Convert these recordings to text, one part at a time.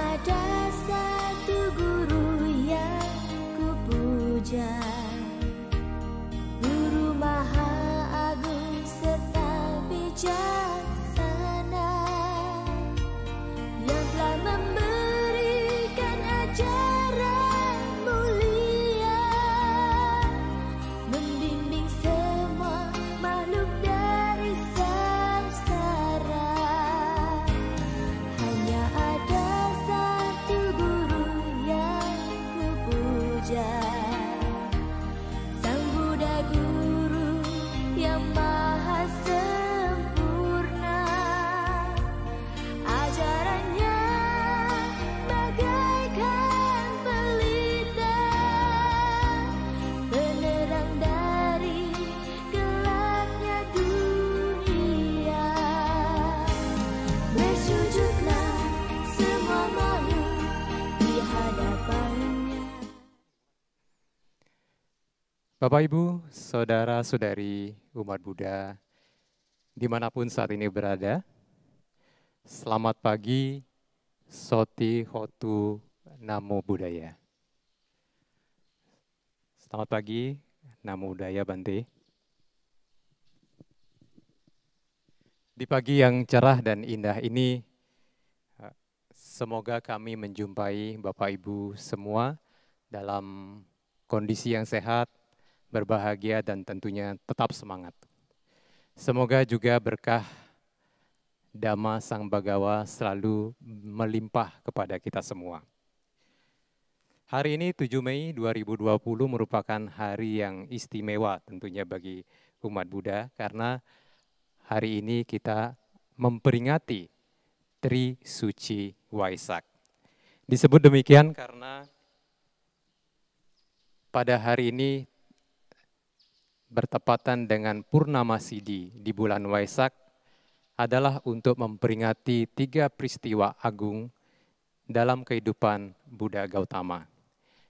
ada Bapak Ibu, Saudara-saudari umat Buddha, dimanapun saat ini berada, selamat pagi, Soti Hotu Namo Buddhaya. Selamat pagi, Namo Buddhaya Bante. Di pagi yang cerah dan indah ini, semoga kami menjumpai Bapak Ibu semua dalam kondisi yang sehat, berbahagia, dan tentunya tetap semangat. Semoga juga berkah Dhamma Sang Bagawa selalu melimpah kepada kita semua. Hari ini 7 Mei 2020 merupakan hari yang istimewa tentunya bagi umat Buddha karena hari ini kita memperingati Tri Suci Waisak. Disebut demikian karena pada hari ini bertepatan dengan Purnama Sidi di bulan Waisak adalah untuk memperingati tiga peristiwa agung dalam kehidupan Buddha Gautama.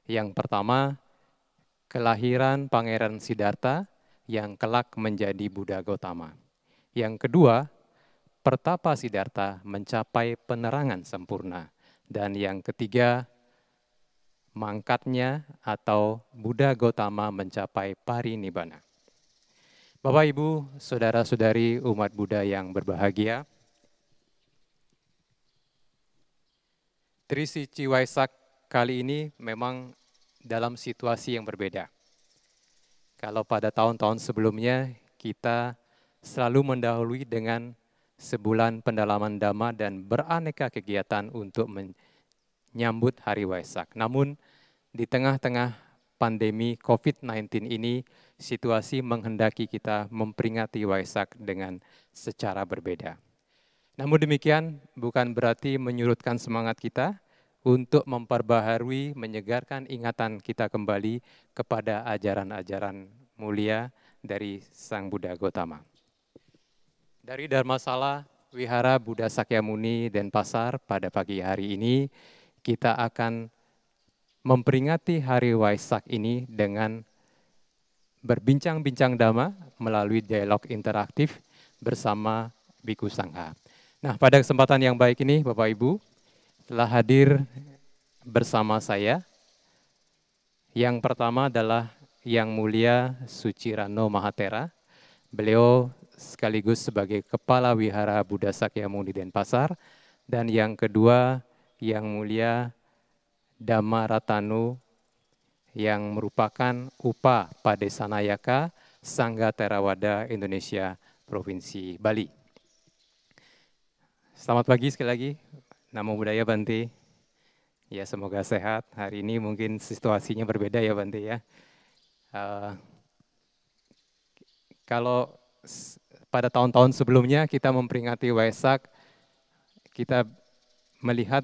Yang pertama, kelahiran Pangeran Siddhartha yang kelak menjadi Buddha Gautama. Yang kedua, Pertapa Siddhartha mencapai penerangan sempurna. Dan yang ketiga, mangkatnya atau Buddha Gautama mencapai parinibbana. Bapak, Ibu, Saudara-saudari umat Buddha yang berbahagia, Trisici Waisak kali ini memang dalam situasi yang berbeda. Kalau pada tahun-tahun sebelumnya kita selalu mendahului dengan sebulan pendalaman dhamma dan beraneka kegiatan untuk menyambut hari Waisak. Namun di tengah-tengah pandemi COVID-19 ini, situasi menghendaki kita memperingati Waisak dengan secara berbeda. Namun demikian, bukan berarti menyurutkan semangat kita untuk memperbaharui, menyegarkan ingatan kita kembali kepada ajaran-ajaran mulia dari Sang Buddha Gotama. Dari Dharmasala Wihara Buddha Sakyamuni Pasar pada pagi hari ini, kita akan memperingati Hari Waisak ini dengan berbincang-bincang damai melalui dialog interaktif bersama Biku Sangha. Nah, pada kesempatan yang baik ini Bapak Ibu telah hadir bersama saya. Yang pertama adalah Yang Mulia Sucirano Mahatera. Beliau sekaligus sebagai Kepala Wihara Buddha Sakyamuni Denpasar. Dan yang kedua, Yang Mulia Ratanu yang merupakan UPA Sanayaka Sangga Terawada Indonesia Provinsi Bali. Selamat pagi sekali lagi, Namo budaya Bante. Ya semoga sehat, hari ini mungkin situasinya berbeda ya Bante ya. Uh, kalau pada tahun-tahun sebelumnya kita memperingati Waisak, kita melihat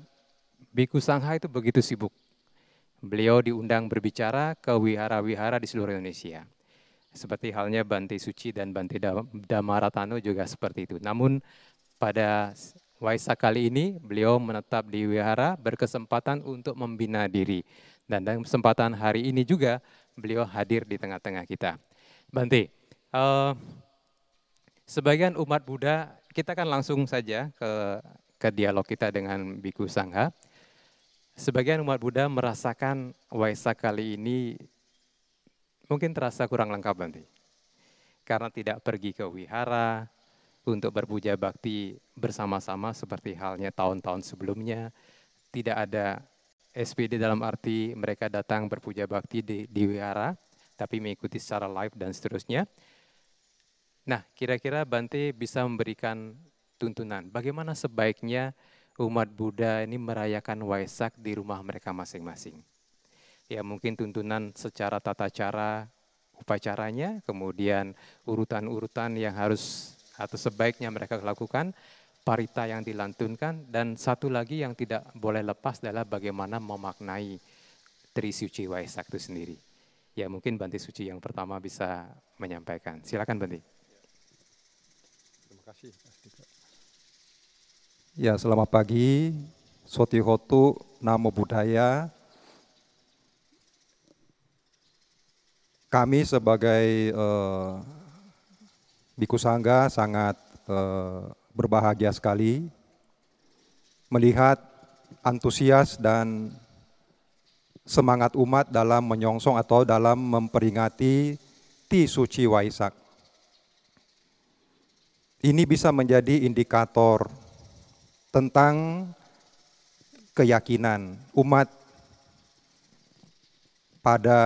Biku Shanghai itu begitu sibuk. Beliau diundang berbicara ke wihara-wihara di seluruh Indonesia. Seperti halnya Bante Suci dan Bante Damaratano juga seperti itu. Namun pada Waisak kali ini beliau menetap di wihara berkesempatan untuk membina diri. Dan dalam kesempatan hari ini juga beliau hadir di tengah-tengah kita. Bante, uh, sebagian umat Buddha, kita akan langsung saja ke, ke dialog kita dengan Biku Sangha. Sebagian umat Buddha merasakan Waisak kali ini mungkin terasa kurang lengkap nanti. Karena tidak pergi ke wihara untuk berpuja bakti bersama-sama seperti halnya tahun-tahun sebelumnya. Tidak ada SPD dalam arti mereka datang berpuja bakti di, di wihara, tapi mengikuti secara live dan seterusnya. Nah, kira-kira Bante bisa memberikan tuntunan bagaimana sebaiknya umat Buddha ini merayakan Waisak di rumah mereka masing-masing. Ya mungkin tuntunan secara tata cara upacaranya, kemudian urutan-urutan yang harus atau sebaiknya mereka lakukan, parita yang dilantunkan, dan satu lagi yang tidak boleh lepas adalah bagaimana memaknai Tri Suci Waisak itu sendiri. Ya mungkin Banti Suci yang pertama bisa menyampaikan. Silakan Banti. Terima kasih. Ya, selamat pagi. Hotu, Namo Buddhaya. Kami sebagai uh, eh, Biku Sangga sangat uh, berbahagia sekali melihat antusias dan semangat umat dalam menyongsong atau dalam memperingati Ti Suci Waisak. Ini bisa menjadi indikator tentang keyakinan umat pada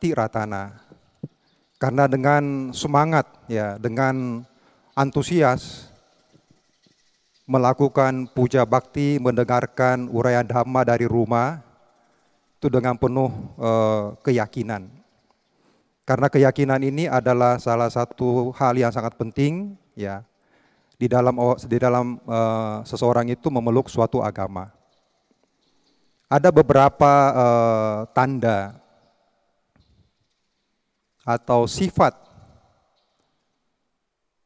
tiratana. Karena dengan semangat ya, dengan antusias melakukan puja bakti, mendengarkan uraian dhamma dari rumah itu dengan penuh eh, keyakinan. Karena keyakinan ini adalah salah satu hal yang sangat penting ya di dalam di dalam e, seseorang itu memeluk suatu agama. Ada beberapa e, tanda atau sifat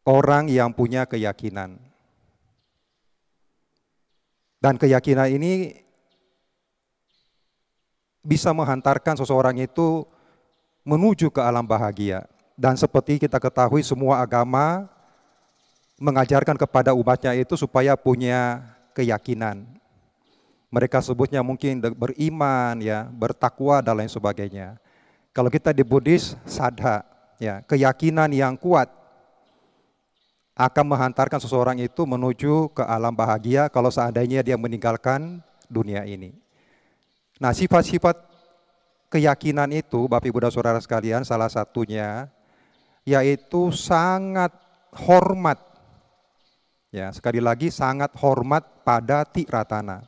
orang yang punya keyakinan. Dan keyakinan ini bisa menghantarkan seseorang itu menuju ke alam bahagia. Dan seperti kita ketahui semua agama mengajarkan kepada umatnya itu supaya punya keyakinan. Mereka sebutnya mungkin beriman, ya, bertakwa dan lain sebagainya. Kalau kita di Buddhis, sadha, ya, keyakinan yang kuat akan menghantarkan seseorang itu menuju ke alam bahagia kalau seandainya dia meninggalkan dunia ini. Nah, sifat-sifat keyakinan itu, Bapak Ibu dan Saudara sekalian, salah satunya yaitu sangat hormat Ya, sekali lagi sangat hormat pada Ratana.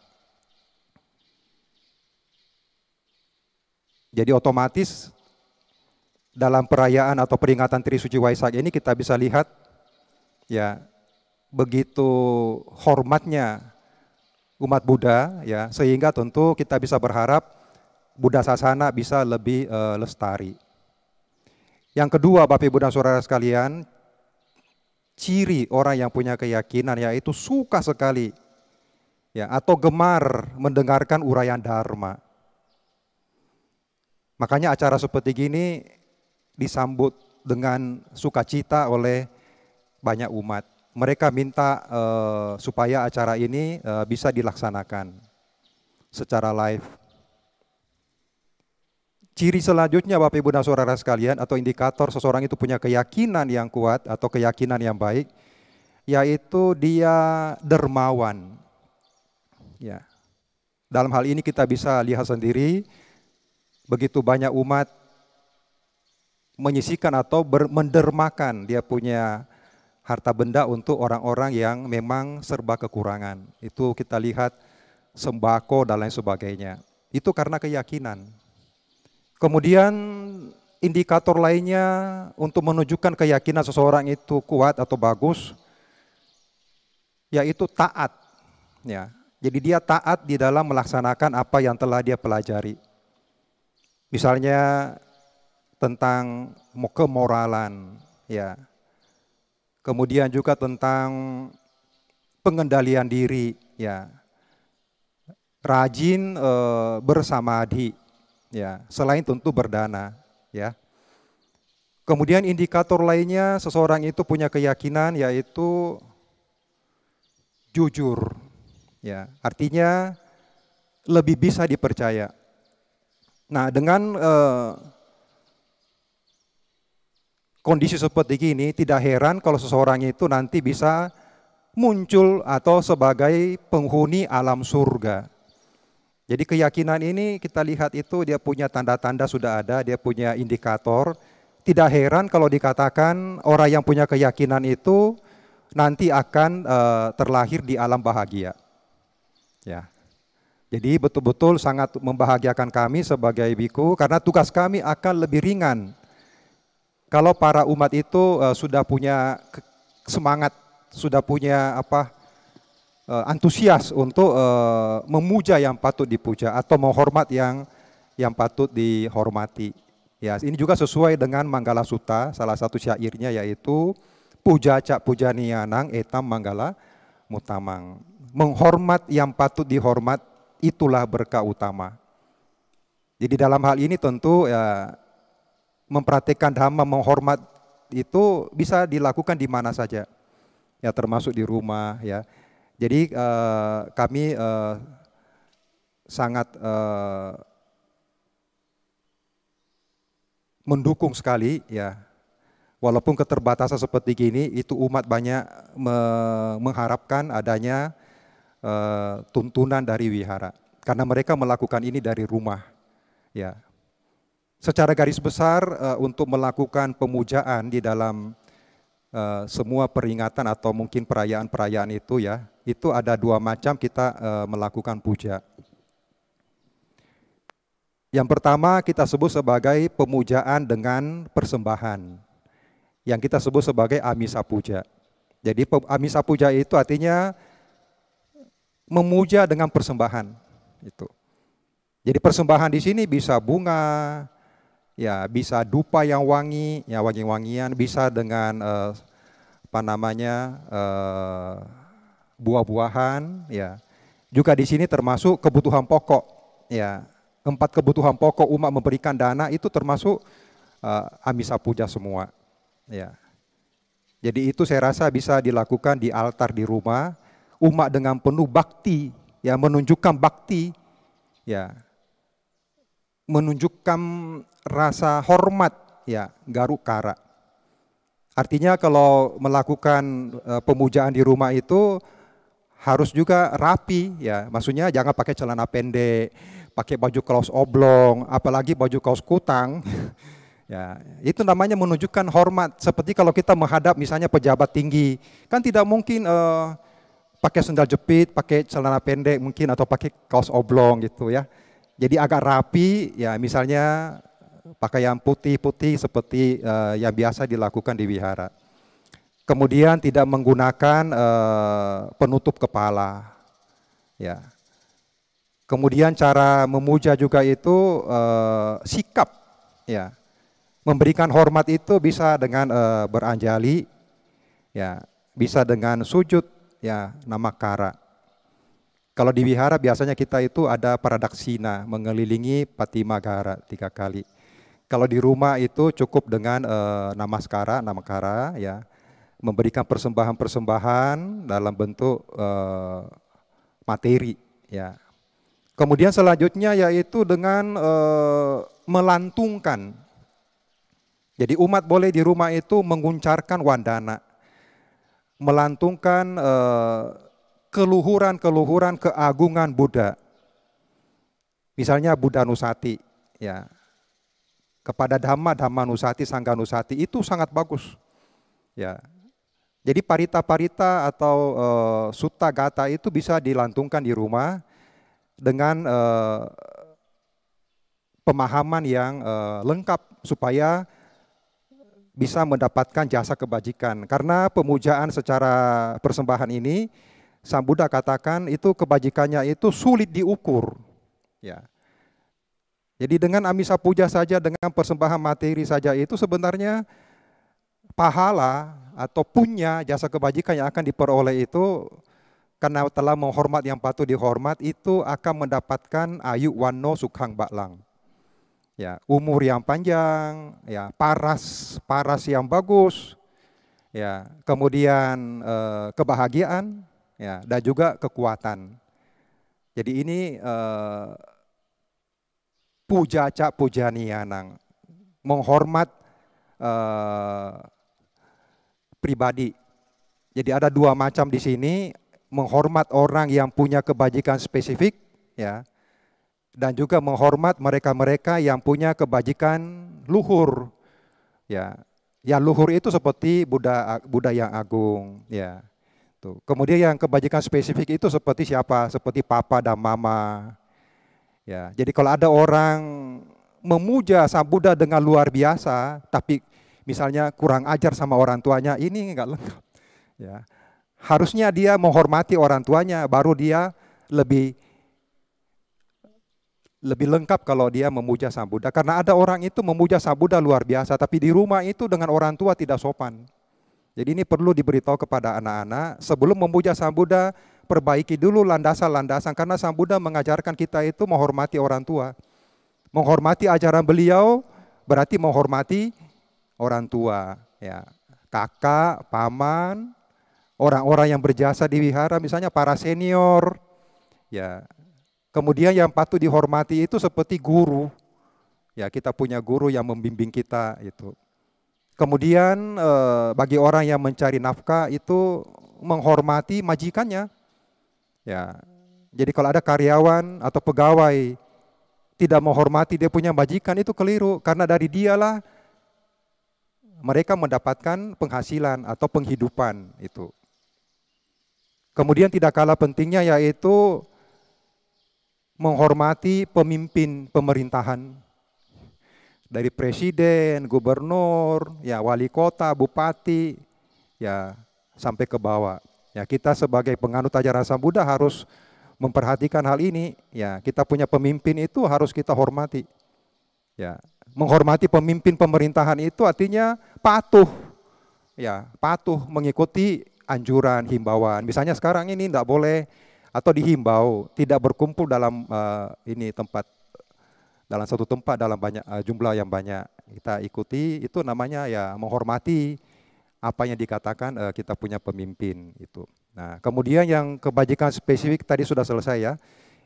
Jadi otomatis dalam perayaan atau peringatan Tri Suci Waisak ini kita bisa lihat ya begitu hormatnya umat Buddha ya sehingga tentu kita bisa berharap Buddha Sasana bisa lebih uh, lestari. Yang kedua Bapak Ibu dan Saudara sekalian, ciri orang yang punya keyakinan yaitu suka sekali ya atau gemar mendengarkan uraian dharma. Makanya acara seperti ini disambut dengan sukacita oleh banyak umat. Mereka minta uh, supaya acara ini uh, bisa dilaksanakan secara live. Ciri selanjutnya Bapak Ibu dan Saudara sekalian atau indikator seseorang itu punya keyakinan yang kuat atau keyakinan yang baik yaitu dia dermawan. Ya. Dalam hal ini kita bisa lihat sendiri begitu banyak umat menyisikan atau mendermakan dia punya harta benda untuk orang-orang yang memang serba kekurangan. Itu kita lihat sembako dan lain sebagainya. Itu karena keyakinan. Kemudian indikator lainnya untuk menunjukkan keyakinan seseorang itu kuat atau bagus yaitu taat ya. Jadi dia taat di dalam melaksanakan apa yang telah dia pelajari. Misalnya tentang kemoralan ya. Kemudian juga tentang pengendalian diri ya. Rajin e, eh, bersamadi ya selain tentu berdana ya kemudian indikator lainnya seseorang itu punya keyakinan yaitu jujur ya artinya lebih bisa dipercaya nah dengan eh, kondisi seperti ini tidak heran kalau seseorang itu nanti bisa muncul atau sebagai penghuni alam surga jadi keyakinan ini kita lihat itu dia punya tanda-tanda sudah ada, dia punya indikator. Tidak heran kalau dikatakan orang yang punya keyakinan itu nanti akan uh, terlahir di alam bahagia. Ya. Jadi betul-betul sangat membahagiakan kami sebagai biku karena tugas kami akan lebih ringan. Kalau para umat itu uh, sudah punya semangat, sudah punya apa uh, antusias untuk uh, memuja yang patut dipuja atau menghormat yang yang patut dihormati. Ya, ini juga sesuai dengan Manggala Sutta, salah satu syairnya yaitu puja cak puja nianang etam manggala mutamang. Menghormat yang patut dihormat itulah berkah utama. Jadi dalam hal ini tentu ya mempraktikkan dhamma menghormat itu bisa dilakukan di mana saja. Ya termasuk di rumah ya jadi uh, kami uh, sangat uh, mendukung sekali ya. Walaupun keterbatasan seperti ini, itu umat banyak me mengharapkan adanya uh, tuntunan dari wihara karena mereka melakukan ini dari rumah. Ya. Secara garis besar uh, untuk melakukan pemujaan di dalam Eh, semua peringatan atau mungkin perayaan-perayaan itu ya, itu ada dua macam kita eh, melakukan puja. Yang pertama kita sebut sebagai pemujaan dengan persembahan. Yang kita sebut sebagai amisa puja. Jadi amisa puja itu artinya memuja dengan persembahan itu. Jadi persembahan di sini bisa bunga, ya bisa dupa yang wangi, ya wangi-wangian, bisa dengan eh, apa namanya eh, buah-buahan, ya. Juga di sini termasuk kebutuhan pokok, ya. Empat kebutuhan pokok umat memberikan dana itu termasuk eh, amisa puja semua, ya. Jadi itu saya rasa bisa dilakukan di altar di rumah, umat dengan penuh bakti, ya menunjukkan bakti, ya menunjukkan rasa hormat ya garukara. Artinya kalau melakukan e, pemujaan di rumah itu harus juga rapi ya. Maksudnya jangan pakai celana pendek, pakai baju kaos oblong, apalagi baju kaos kutang. ya, itu namanya menunjukkan hormat. Seperti kalau kita menghadap misalnya pejabat tinggi, kan tidak mungkin uh, pakai sandal jepit, pakai celana pendek mungkin atau pakai kaos oblong gitu ya jadi agak rapi ya misalnya pakaian putih-putih seperti uh, yang biasa dilakukan di wihara. Kemudian tidak menggunakan uh, penutup kepala. Ya. Kemudian cara memuja juga itu uh, sikap ya. Memberikan hormat itu bisa dengan uh, beranjali ya, bisa dengan sujud ya, namakara. kara kalau di wihara biasanya kita itu ada paradaksina mengelilingi patimagara tiga kali. Kalau di rumah itu cukup dengan e, namaskara, namakara ya, memberikan persembahan-persembahan dalam bentuk e, materi ya. Kemudian selanjutnya yaitu dengan e, eh, melantungkan. Jadi umat boleh di rumah itu menguncarkan wandana, melantungkan e, keluhuran-keluhuran keagungan Buddha. Misalnya Buddha Nusati, ya. Kepada Dhamma, Dhamma Nusati, Sangga Nusati itu sangat bagus. Ya. Jadi parita-parita atau e, sutta gata itu bisa dilantungkan di rumah dengan e, pemahaman yang e, lengkap supaya bisa mendapatkan jasa kebajikan. Karena pemujaan secara persembahan ini Sang Buddha katakan itu kebajikannya itu sulit diukur. Ya. Jadi dengan amisa puja saja, dengan persembahan materi saja itu sebenarnya pahala atau punya jasa kebajikan yang akan diperoleh itu karena telah menghormat yang patut dihormat itu akan mendapatkan ayu wano sukhang baklang. Ya, umur yang panjang, ya, paras, paras yang bagus, ya, kemudian eh, kebahagiaan, ya dan juga kekuatan. Jadi ini eh, puja cak puja nianang menghormat eh, pribadi. Jadi ada dua macam di sini menghormat orang yang punya kebajikan spesifik ya dan juga menghormat mereka-mereka yang punya kebajikan luhur ya ya luhur itu seperti Buddha Buddha yang agung ya Tuh. Gitu. Kemudian yang kebajikan spesifik itu seperti siapa? Seperti papa dan mama. Ya, jadi kalau ada orang memuja sang Buddha dengan luar biasa, tapi misalnya kurang ajar sama orang tuanya, ini enggak lengkap. Ya. Harusnya dia menghormati orang tuanya, baru dia lebih lebih lengkap kalau dia memuja Sang Buddha. Karena ada orang itu memuja Sang Buddha luar biasa, tapi di rumah itu dengan orang tua tidak sopan. Jadi ini perlu diberitahu kepada anak-anak sebelum memuja Sang Buddha perbaiki dulu landasan-landasan karena Sang Buddha mengajarkan kita itu menghormati orang tua. Menghormati ajaran beliau berarti menghormati orang tua, ya. Kakak, paman, orang-orang yang berjasa di wihara misalnya para senior. Ya. Kemudian yang patut dihormati itu seperti guru. Ya, kita punya guru yang membimbing kita itu. Kemudian eh, bagi orang yang mencari nafkah itu menghormati majikannya. Ya. Jadi kalau ada karyawan atau pegawai tidak menghormati dia punya majikan itu keliru karena dari dialah mereka mendapatkan penghasilan atau penghidupan itu. Kemudian tidak kalah pentingnya yaitu menghormati pemimpin pemerintahan dari presiden, gubernur, ya wali kota, bupati, ya sampai ke bawah. Ya kita sebagai penganut ajaran Sang Buddha harus memperhatikan hal ini. Ya kita punya pemimpin itu harus kita hormati. Ya menghormati pemimpin pemerintahan itu artinya patuh. Ya patuh mengikuti anjuran, himbauan. Misalnya sekarang ini tidak boleh atau dihimbau tidak berkumpul dalam uh, ini tempat dalam satu tempat dalam banyak uh, jumlah yang banyak kita ikuti itu namanya ya menghormati apa yang dikatakan uh, kita punya pemimpin itu. Nah, kemudian yang kebajikan spesifik tadi sudah selesai ya.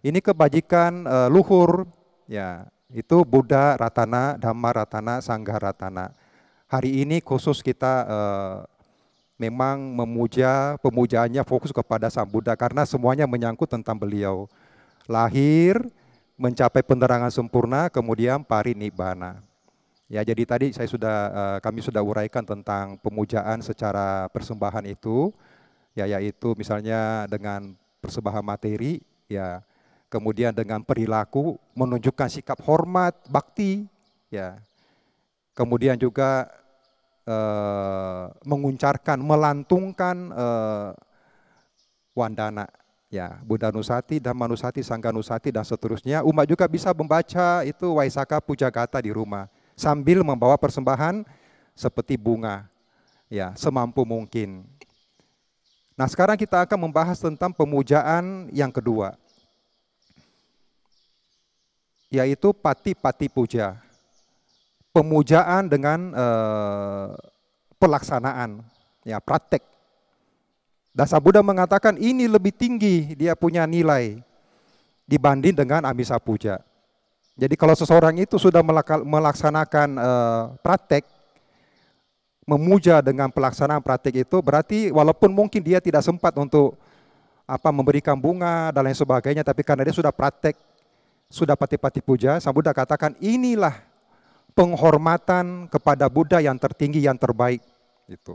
Ini kebajikan uh, luhur ya, itu Buddha Ratana, Dhamma Ratana, Sangha Ratana. Hari ini khusus kita uh, memang memuja, pemujaannya fokus kepada Sang Buddha karena semuanya menyangkut tentang beliau. Lahir, mencapai penerangan sempurna, kemudian parinibbana. Ya, jadi tadi saya sudah eh, kami sudah uraikan tentang pemujaan secara persembahan itu, ya yaitu misalnya dengan persembahan materi, ya kemudian dengan perilaku menunjukkan sikap hormat, bakti, ya. Kemudian juga eh, menguncarkan, melantungkan eh, wandana ya Bunda Nusati, dan manusati Sangga Nusati dan seterusnya. Umat juga bisa membaca itu Waisaka puja kata di rumah sambil membawa persembahan seperti bunga ya semampu mungkin. Nah, sekarang kita akan membahas tentang pemujaan yang kedua yaitu pati-pati puja. Pemujaan dengan eh, pelaksanaan ya praktek Dasa Buddha mengatakan ini lebih tinggi dia punya nilai dibanding dengan amisa puja. Jadi kalau seseorang itu sudah melaksanakan eh, praktek memuja dengan pelaksanaan praktek itu berarti walaupun mungkin dia tidak sempat untuk apa memberikan bunga dan lain sebagainya tapi karena dia sudah praktek sudah pati-pati puja sang Buddha katakan inilah penghormatan kepada Buddha yang tertinggi yang terbaik itu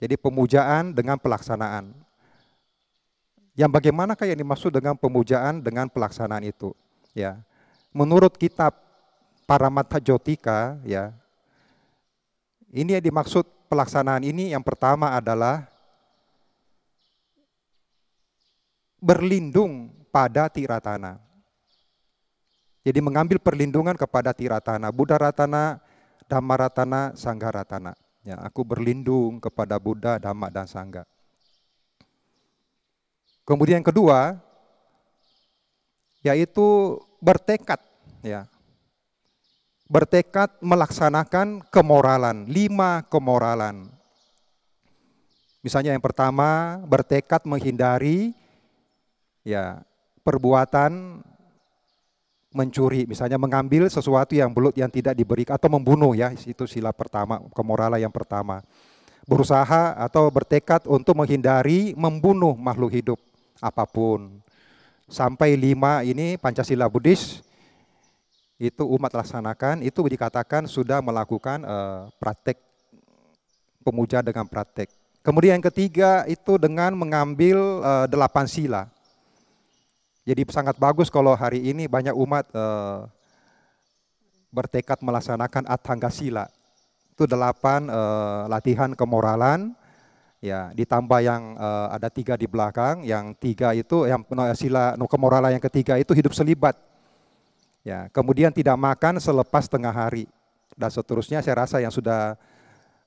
jadi pemujaan dengan pelaksanaan. Yang bagaimana kayak dimaksud dengan pemujaan dengan pelaksanaan itu? Ya, menurut kitab Paramata Jotika, ya, ini yang dimaksud pelaksanaan ini yang pertama adalah berlindung pada tiratana. Jadi mengambil perlindungan kepada tiratana, Buddha ratana, Dhamma ratana, Sangha ratana ya Aku berlindung kepada Buddha, Dhamma, dan Sangga. Kemudian yang kedua, yaitu bertekad ya bertekad melaksanakan kemoralan, lima kemoralan. Misalnya yang pertama, bertekad menghindari ya perbuatan mencuri, misalnya mengambil sesuatu yang belum yang tidak diberikan atau membunuh ya, itu sila pertama, kemorala yang pertama. Berusaha atau bertekad untuk menghindari membunuh makhluk hidup apapun. Sampai lima ini Pancasila Buddhis itu umat laksanakan, itu dikatakan sudah melakukan uh, praktek pemuja dengan praktek. Kemudian yang ketiga itu dengan mengambil uh, delapan sila jadi sangat bagus kalau hari ini banyak umat uh, bertekad melaksanakan atangga sila. Itu delapan uh, latihan kemoralan, ya ditambah yang uh, ada tiga di belakang, yang tiga itu yang no, sila no, kemoralan yang ketiga itu hidup selibat. Ya, kemudian tidak makan selepas tengah hari dan seterusnya. Saya rasa yang sudah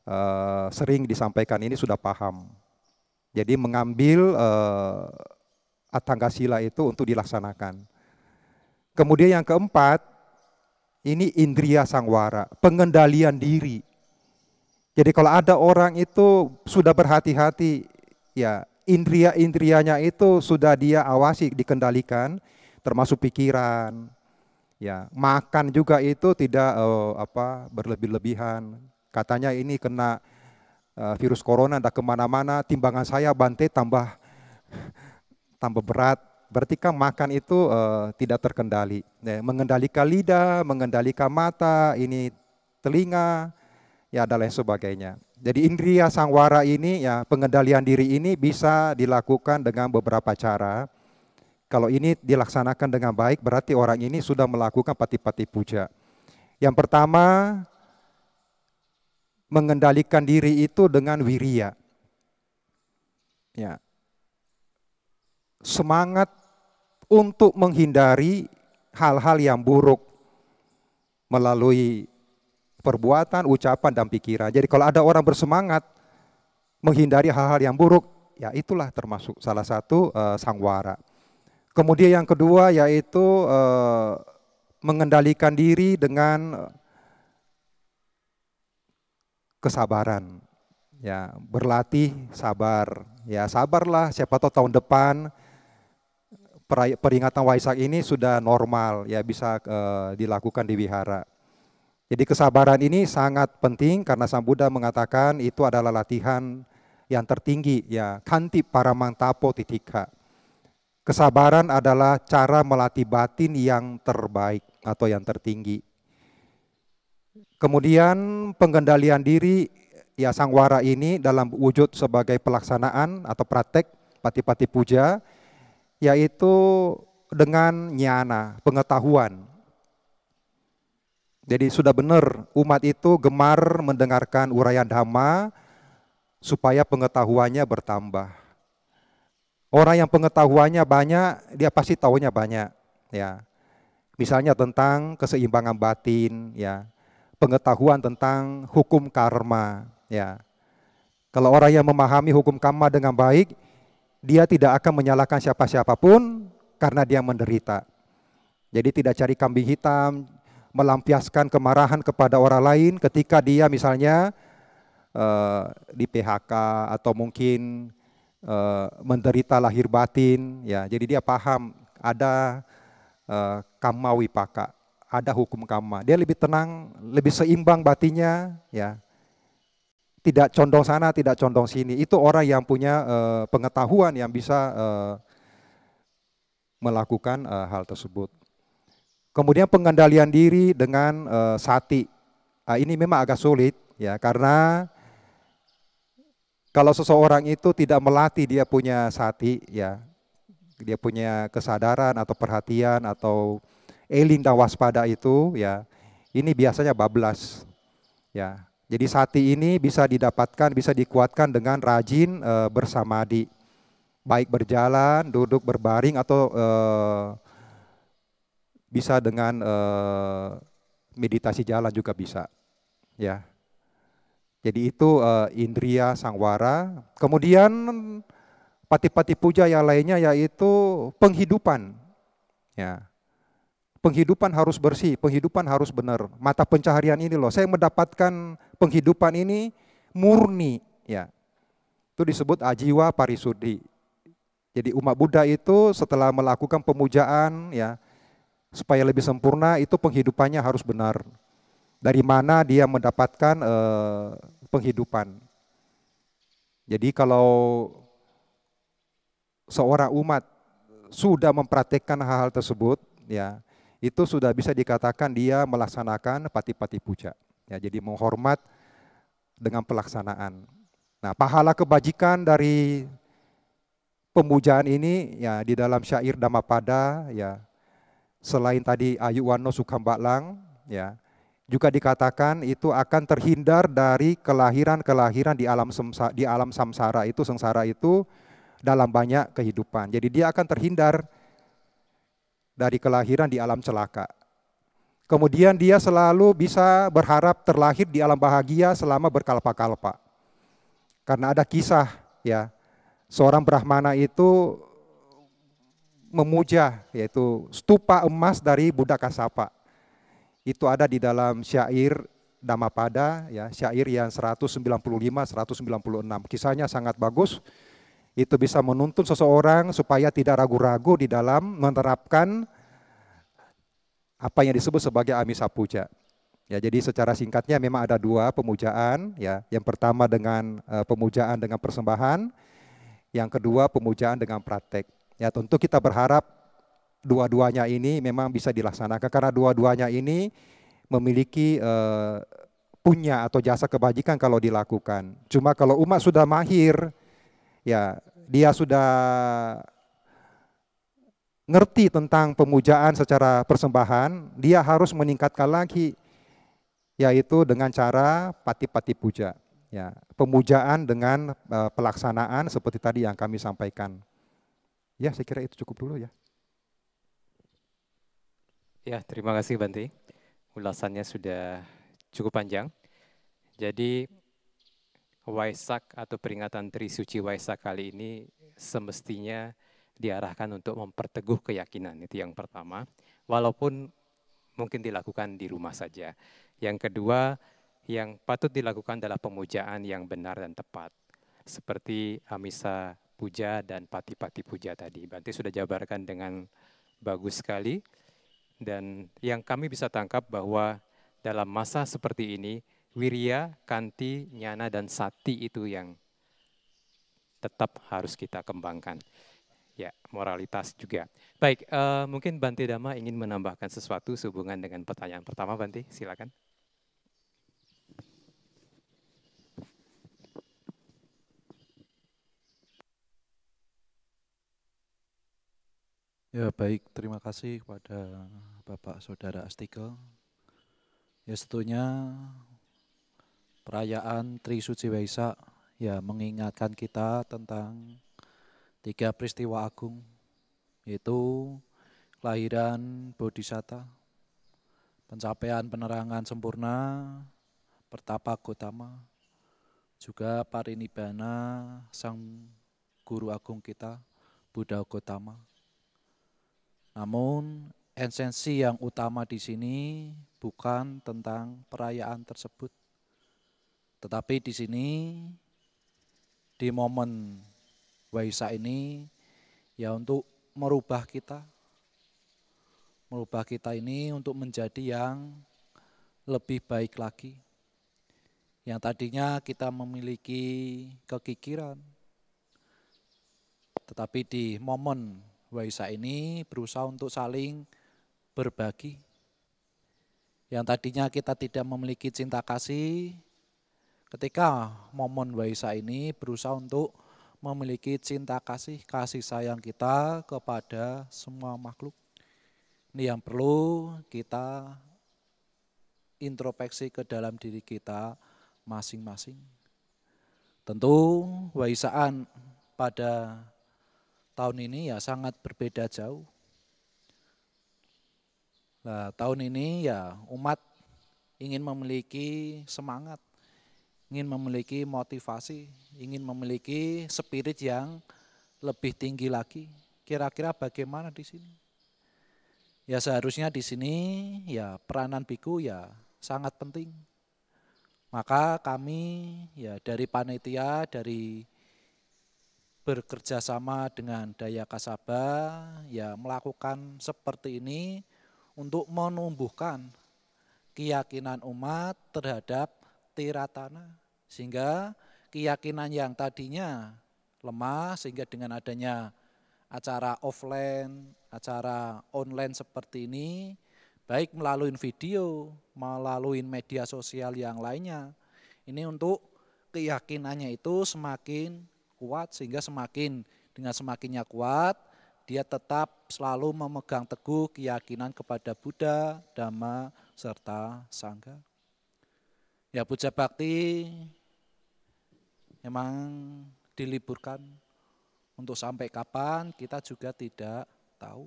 uh, sering disampaikan ini sudah paham. Jadi mengambil uh, sila itu untuk dilaksanakan. Kemudian yang keempat, ini indria sangwara, pengendalian diri. Jadi kalau ada orang itu sudah berhati-hati, ya indria-indrianya itu sudah dia awasi, dikendalikan, termasuk pikiran, ya makan juga itu tidak eh, apa berlebih-lebihan. Katanya ini kena uh, virus corona, ada kemana-mana, timbangan saya bantai tambah tambah berat. Berarti kan makan itu uh, tidak terkendali. Ya, mengendalikan lidah, mengendalikan mata, ini telinga, ya dan lain sebagainya. Jadi indria sangwara ini ya pengendalian diri ini bisa dilakukan dengan beberapa cara. Kalau ini dilaksanakan dengan baik berarti orang ini sudah melakukan pati-pati puja. Yang pertama mengendalikan diri itu dengan wiria. Ya, semangat untuk menghindari hal-hal yang buruk melalui perbuatan, ucapan, dan pikiran. Jadi kalau ada orang bersemangat menghindari hal-hal yang buruk, ya itulah termasuk salah satu uh, sangwara. Kemudian yang kedua yaitu uh, mengendalikan diri dengan eh, kesabaran. Ya, berlatih sabar. Ya, sabarlah siapa tahu tahun depan peringatan Waisak ini sudah normal ya bisa uh, dilakukan di wihara. Jadi kesabaran ini sangat penting karena Sang Buddha mengatakan itu adalah latihan yang tertinggi ya kanti paramantapo titika. Kesabaran adalah cara melatih batin yang terbaik atau yang tertinggi. Kemudian pengendalian diri ya sangwara ini dalam wujud sebagai pelaksanaan atau praktek pati-pati puja yaitu dengan nyana, pengetahuan. Jadi sudah benar umat itu gemar mendengarkan uraian dhamma supaya pengetahuannya bertambah. Orang yang pengetahuannya banyak, dia pasti tahunya banyak, ya. Misalnya tentang keseimbangan batin, ya. Pengetahuan tentang hukum karma, ya. Kalau orang yang memahami hukum karma dengan baik, dia tidak akan menyalahkan siapa-siapapun karena dia menderita. Jadi tidak cari kambing hitam, melampiaskan kemarahan kepada orang lain ketika dia misalnya uh, di PHK atau mungkin uh, menderita lahir batin. Ya, jadi dia paham ada uh, eh, kama wipaka, ada hukum kama. Dia lebih tenang, lebih seimbang batinya. ya tidak condong sana, tidak condong sini. Itu orang yang punya uh, pengetahuan yang bisa uh, melakukan uh, hal tersebut. Kemudian pengendalian diri dengan uh, sati. Uh, ini memang agak sulit ya karena kalau seseorang itu tidak melatih dia punya sati ya, dia punya kesadaran atau perhatian atau eling dan waspada itu ya, ini biasanya bablas ya jadi sati ini bisa didapatkan, bisa dikuatkan dengan rajin e, eh, bersamadi. Baik berjalan, duduk berbaring atau e, bisa dengan e, meditasi jalan juga bisa. Ya. Jadi itu e, indria sangwara. Kemudian pati-pati puja yang lainnya yaitu penghidupan. Ya penghidupan harus bersih, penghidupan harus benar. Mata pencaharian ini loh, saya mendapatkan penghidupan ini murni, ya. Itu disebut ajiwa parisudi. Jadi umat Buddha itu setelah melakukan pemujaan ya supaya lebih sempurna itu penghidupannya harus benar. Dari mana dia mendapatkan eh, penghidupan. Jadi kalau seorang umat sudah mempraktekkan hal-hal tersebut ya itu sudah bisa dikatakan dia melaksanakan pati-pati puja. Ya, jadi menghormat dengan pelaksanaan. Nah, pahala kebajikan dari pemujaan ini ya di dalam syair damapada, ya selain tadi Ayu Wano Sukambaklang ya juga dikatakan itu akan terhindar dari kelahiran-kelahiran di alam semsa, di alam samsara itu sengsara itu dalam banyak kehidupan. Jadi dia akan terhindar dari kelahiran di alam celaka. Kemudian dia selalu bisa berharap terlahir di alam bahagia selama berkalpa-kalpa. Karena ada kisah ya, seorang Brahmana itu memuja yaitu stupa emas dari Buddha Kasapa. Itu ada di dalam syair Dhammapada ya, syair yang 195 196. Kisahnya sangat bagus itu bisa menuntun seseorang supaya tidak ragu-ragu di dalam menerapkan apa yang disebut sebagai amisa puja. Ya, jadi secara singkatnya memang ada dua pemujaan, ya. Yang pertama dengan uh, pemujaan dengan persembahan, yang kedua pemujaan dengan praktek. Ya, tentu kita berharap dua-duanya ini memang bisa dilaksanakan karena dua-duanya ini memiliki uh, punya atau jasa kebajikan kalau dilakukan. Cuma kalau umat sudah mahir ya dia sudah ngerti tentang pemujaan secara persembahan, dia harus meningkatkan lagi yaitu dengan cara pati-pati puja. Ya, pemujaan dengan uh, pelaksanaan seperti tadi yang kami sampaikan. Ya, saya kira itu cukup dulu ya. Ya, terima kasih Banti. Ulasannya sudah cukup panjang. Jadi Waisak atau peringatan Trisuci Waisak kali ini semestinya diarahkan untuk memperteguh keyakinan itu yang pertama walaupun mungkin dilakukan di rumah saja. Yang kedua yang patut dilakukan adalah pemujaan yang benar dan tepat seperti Amisa Puja dan Pati-Pati Puja tadi. Berarti sudah jabarkan dengan bagus sekali dan yang kami bisa tangkap bahwa dalam masa seperti ini wirya, kanti, nyana, dan sati itu yang tetap harus kita kembangkan. Ya, moralitas juga. Baik, uh, mungkin Bante Dama ingin menambahkan sesuatu sehubungan dengan pertanyaan pertama, Banti, silakan. Ya baik, terima kasih kepada Bapak Saudara Astiko. Ya tentunya perayaan Tri Suci Waisak ya mengingatkan kita tentang tiga peristiwa agung yaitu kelahiran Bodhisatta, pencapaian penerangan sempurna, pertapa Gotama, juga parinibbana sang guru agung kita Buddha Gotama. Namun esensi yang utama di sini bukan tentang perayaan tersebut, tetapi di sini di momen Waisak ini ya untuk merubah kita. Merubah kita ini untuk menjadi yang lebih baik lagi. Yang tadinya kita memiliki kekikiran. Tetapi di momen Waisak ini berusaha untuk saling berbagi. Yang tadinya kita tidak memiliki cinta kasih, ketika momen Waisa ini berusaha untuk memiliki cinta kasih, kasih sayang kita kepada semua makhluk. Ini yang perlu kita introspeksi ke dalam diri kita masing-masing. Tentu Waisaan pada tahun ini ya sangat berbeda jauh. Nah, tahun ini ya umat ingin memiliki semangat ingin memiliki motivasi, ingin memiliki spirit yang lebih tinggi lagi. Kira-kira bagaimana di sini? Ya seharusnya di sini ya peranan biku ya sangat penting. Maka kami ya dari panitia, dari bekerja sama dengan Daya Kasaba ya melakukan seperti ini untuk menumbuhkan keyakinan umat terhadap tiratana sehingga keyakinan yang tadinya lemah sehingga dengan adanya acara offline, acara online seperti ini baik melalui video, melalui media sosial yang lainnya. Ini untuk keyakinannya itu semakin kuat sehingga semakin dengan semakinnya kuat dia tetap selalu memegang teguh keyakinan kepada Buddha, Dhamma, serta Sangha. Ya puja bakti memang diliburkan untuk sampai kapan kita juga tidak tahu.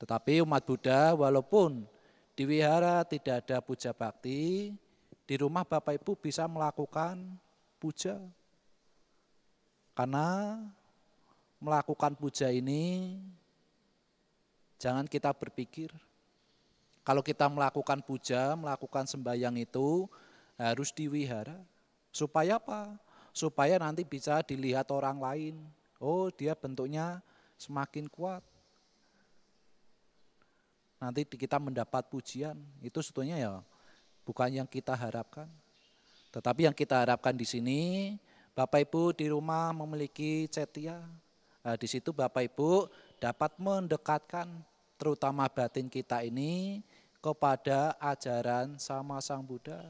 Tetapi umat Buddha walaupun di wihara tidak ada puja bakti, di rumah Bapak Ibu bisa melakukan puja. Karena melakukan puja ini jangan kita berpikir kalau kita melakukan puja, melakukan sembahyang itu harus diwihara. Supaya apa? Supaya nanti bisa dilihat orang lain. Oh dia bentuknya semakin kuat. Nanti kita mendapat pujian. Itu sebetulnya ya bukan yang kita harapkan. Tetapi yang kita harapkan di sini, Bapak Ibu di rumah memiliki cetia. Nah, di situ Bapak Ibu dapat mendekatkan terutama batin kita ini kepada ajaran sama Sang Buddha.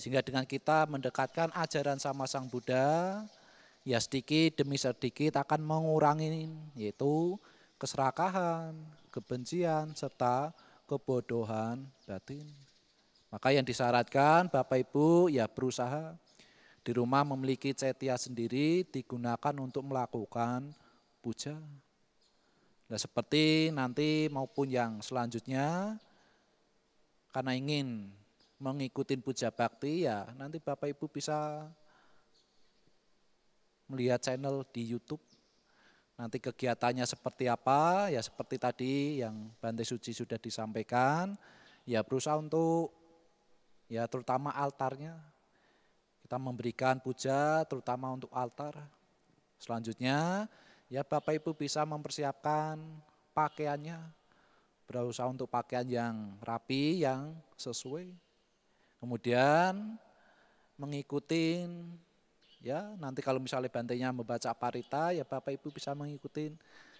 Sehingga dengan kita mendekatkan ajaran sama Sang Buddha, ya sedikit demi sedikit akan mengurangi yaitu keserakahan, kebencian, serta kebodohan batin. Maka yang disyaratkan Bapak Ibu ya berusaha di rumah memiliki cetia sendiri digunakan untuk melakukan puja. Nah, seperti nanti maupun yang selanjutnya karena ingin mengikuti puja bakti ya nanti Bapak Ibu bisa melihat channel di YouTube. Nanti kegiatannya seperti apa, ya seperti tadi yang Bante Suci sudah disampaikan, ya berusaha untuk ya terutama altarnya. Kita memberikan puja terutama untuk altar. Selanjutnya ya Bapak Ibu bisa mempersiapkan pakaiannya. Berusaha untuk pakaian yang rapi, yang sesuai Kemudian mengikuti ya nanti kalau misalnya bantainya membaca parita ya Bapak Ibu bisa mengikuti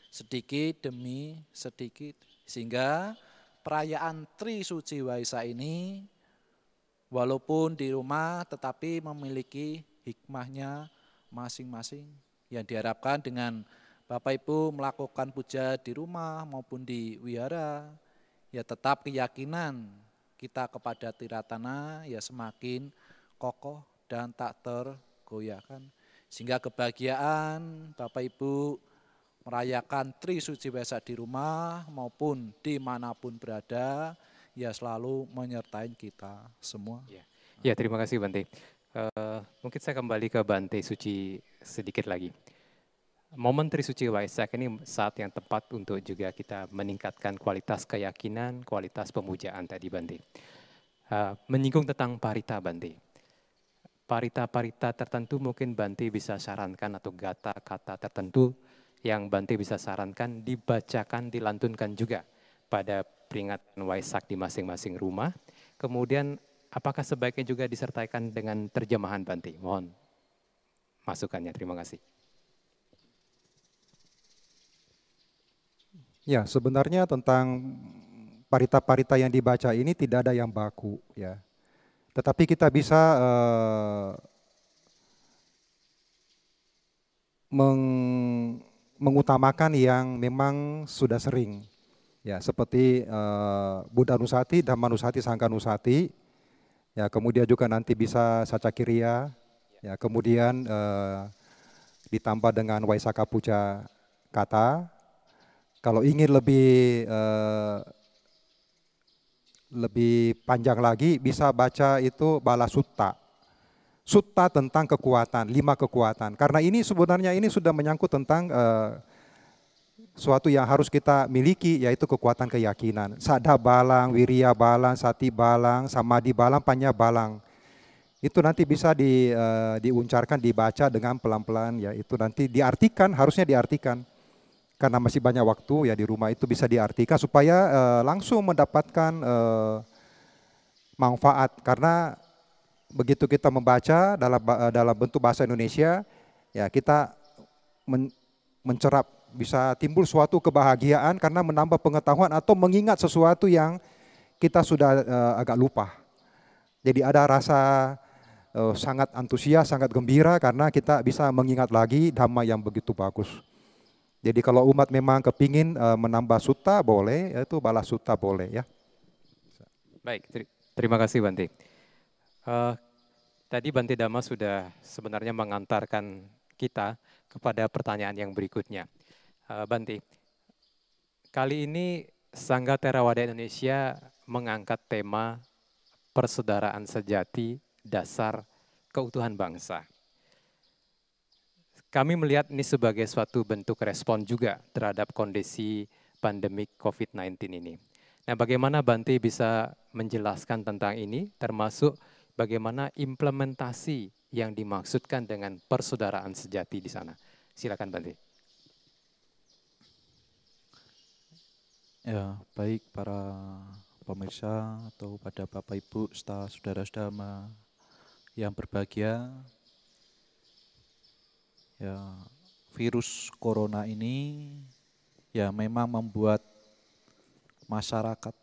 sedikit demi sedikit sehingga perayaan Tri Suci Waisa ini walaupun di rumah tetapi memiliki hikmahnya masing-masing yang diharapkan dengan Bapak Ibu melakukan puja di rumah maupun di wihara ya tetap keyakinan kita kepada tiratana ya semakin kokoh dan tak tergoyahkan. Sehingga kebahagiaan Bapak Ibu merayakan Tri Suci Waisak di rumah maupun dimanapun berada ya selalu menyertai kita semua. Ya, ya terima kasih Bante. Uh, mungkin saya kembali ke Bante Suci sedikit lagi. Momen Trisuci Waisak ini saat yang tepat untuk juga kita meningkatkan kualitas keyakinan, kualitas pemujaan tadi Bante. Uh, ah, menyinggung tentang parita Bante. Parita-parita tertentu mungkin Bante bisa sarankan atau gata kata tertentu yang Bante bisa sarankan dibacakan, dilantunkan juga pada peringatan Waisak di masing-masing rumah. Kemudian apakah sebaiknya juga disertaikan dengan terjemahan Bante? Mohon masukannya, terima kasih. Ya, sebenarnya tentang parita-parita yang dibaca ini tidak ada yang baku ya. Tetapi kita bisa uh, mengutamakan yang memang sudah sering. Ya, seperti uh, Buddha Nusati, Dhamma Nusati, Sangka Nusati. Ya, kemudian juga nanti bisa Kiriya, Ya, kemudian uh, ditambah dengan Waisaka Puja Kata kalau ingin lebih uh, lebih panjang lagi bisa baca itu bala sutta. Sutta tentang kekuatan, lima kekuatan. Karena ini sebenarnya ini sudah menyangkut tentang uh, suatu yang harus kita miliki yaitu kekuatan keyakinan. Sada balang, wirya balang, sati balang, samadhi balang, panya balang. Itu nanti bisa di, uh, eh, diuncarkan, dibaca dengan pelan-pelan yaitu nanti diartikan, harusnya diartikan karena masih banyak waktu ya di rumah itu bisa diartikan supaya uh, langsung mendapatkan uh, manfaat karena begitu kita membaca dalam uh, dalam bentuk bahasa Indonesia ya kita men mencerap bisa timbul suatu kebahagiaan karena menambah pengetahuan atau mengingat sesuatu yang kita sudah uh, agak lupa. Jadi ada rasa uh, sangat antusias, sangat gembira karena kita bisa mengingat lagi dhamma yang begitu bagus. Jadi kalau umat memang kepingin uh, menambah suta boleh, ya, itu balas suta boleh ya. Baik, ter terima kasih Banti. Uh, tadi Banti Dama sudah sebenarnya mengantarkan kita kepada pertanyaan yang berikutnya. Uh, Banti, kali ini Sangga Terawada Indonesia mengangkat tema persaudaraan sejati dasar keutuhan bangsa. Kami melihat ini sebagai suatu bentuk respon juga terhadap kondisi pandemi COVID-19 ini. Nah, bagaimana Banti bisa menjelaskan tentang ini, termasuk bagaimana implementasi yang dimaksudkan dengan persaudaraan sejati di sana? Silakan Banti. Ya, baik para pemirsa atau pada Bapak Ibu saudara-saudara yang berbahagia, ya virus corona ini ya memang membuat masyarakat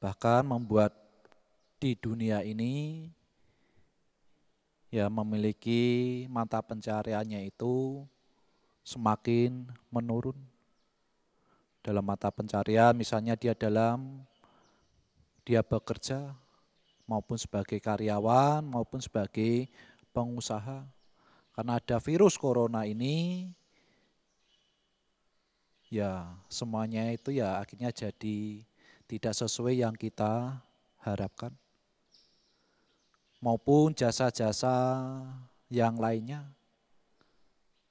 bahkan membuat di dunia ini ya memiliki mata pencariannya itu semakin menurun dalam mata pencarian misalnya dia dalam dia bekerja maupun sebagai karyawan maupun sebagai pengusaha karena ada virus corona ini, ya semuanya itu ya akhirnya jadi tidak sesuai yang kita harapkan. Maupun jasa-jasa yang lainnya.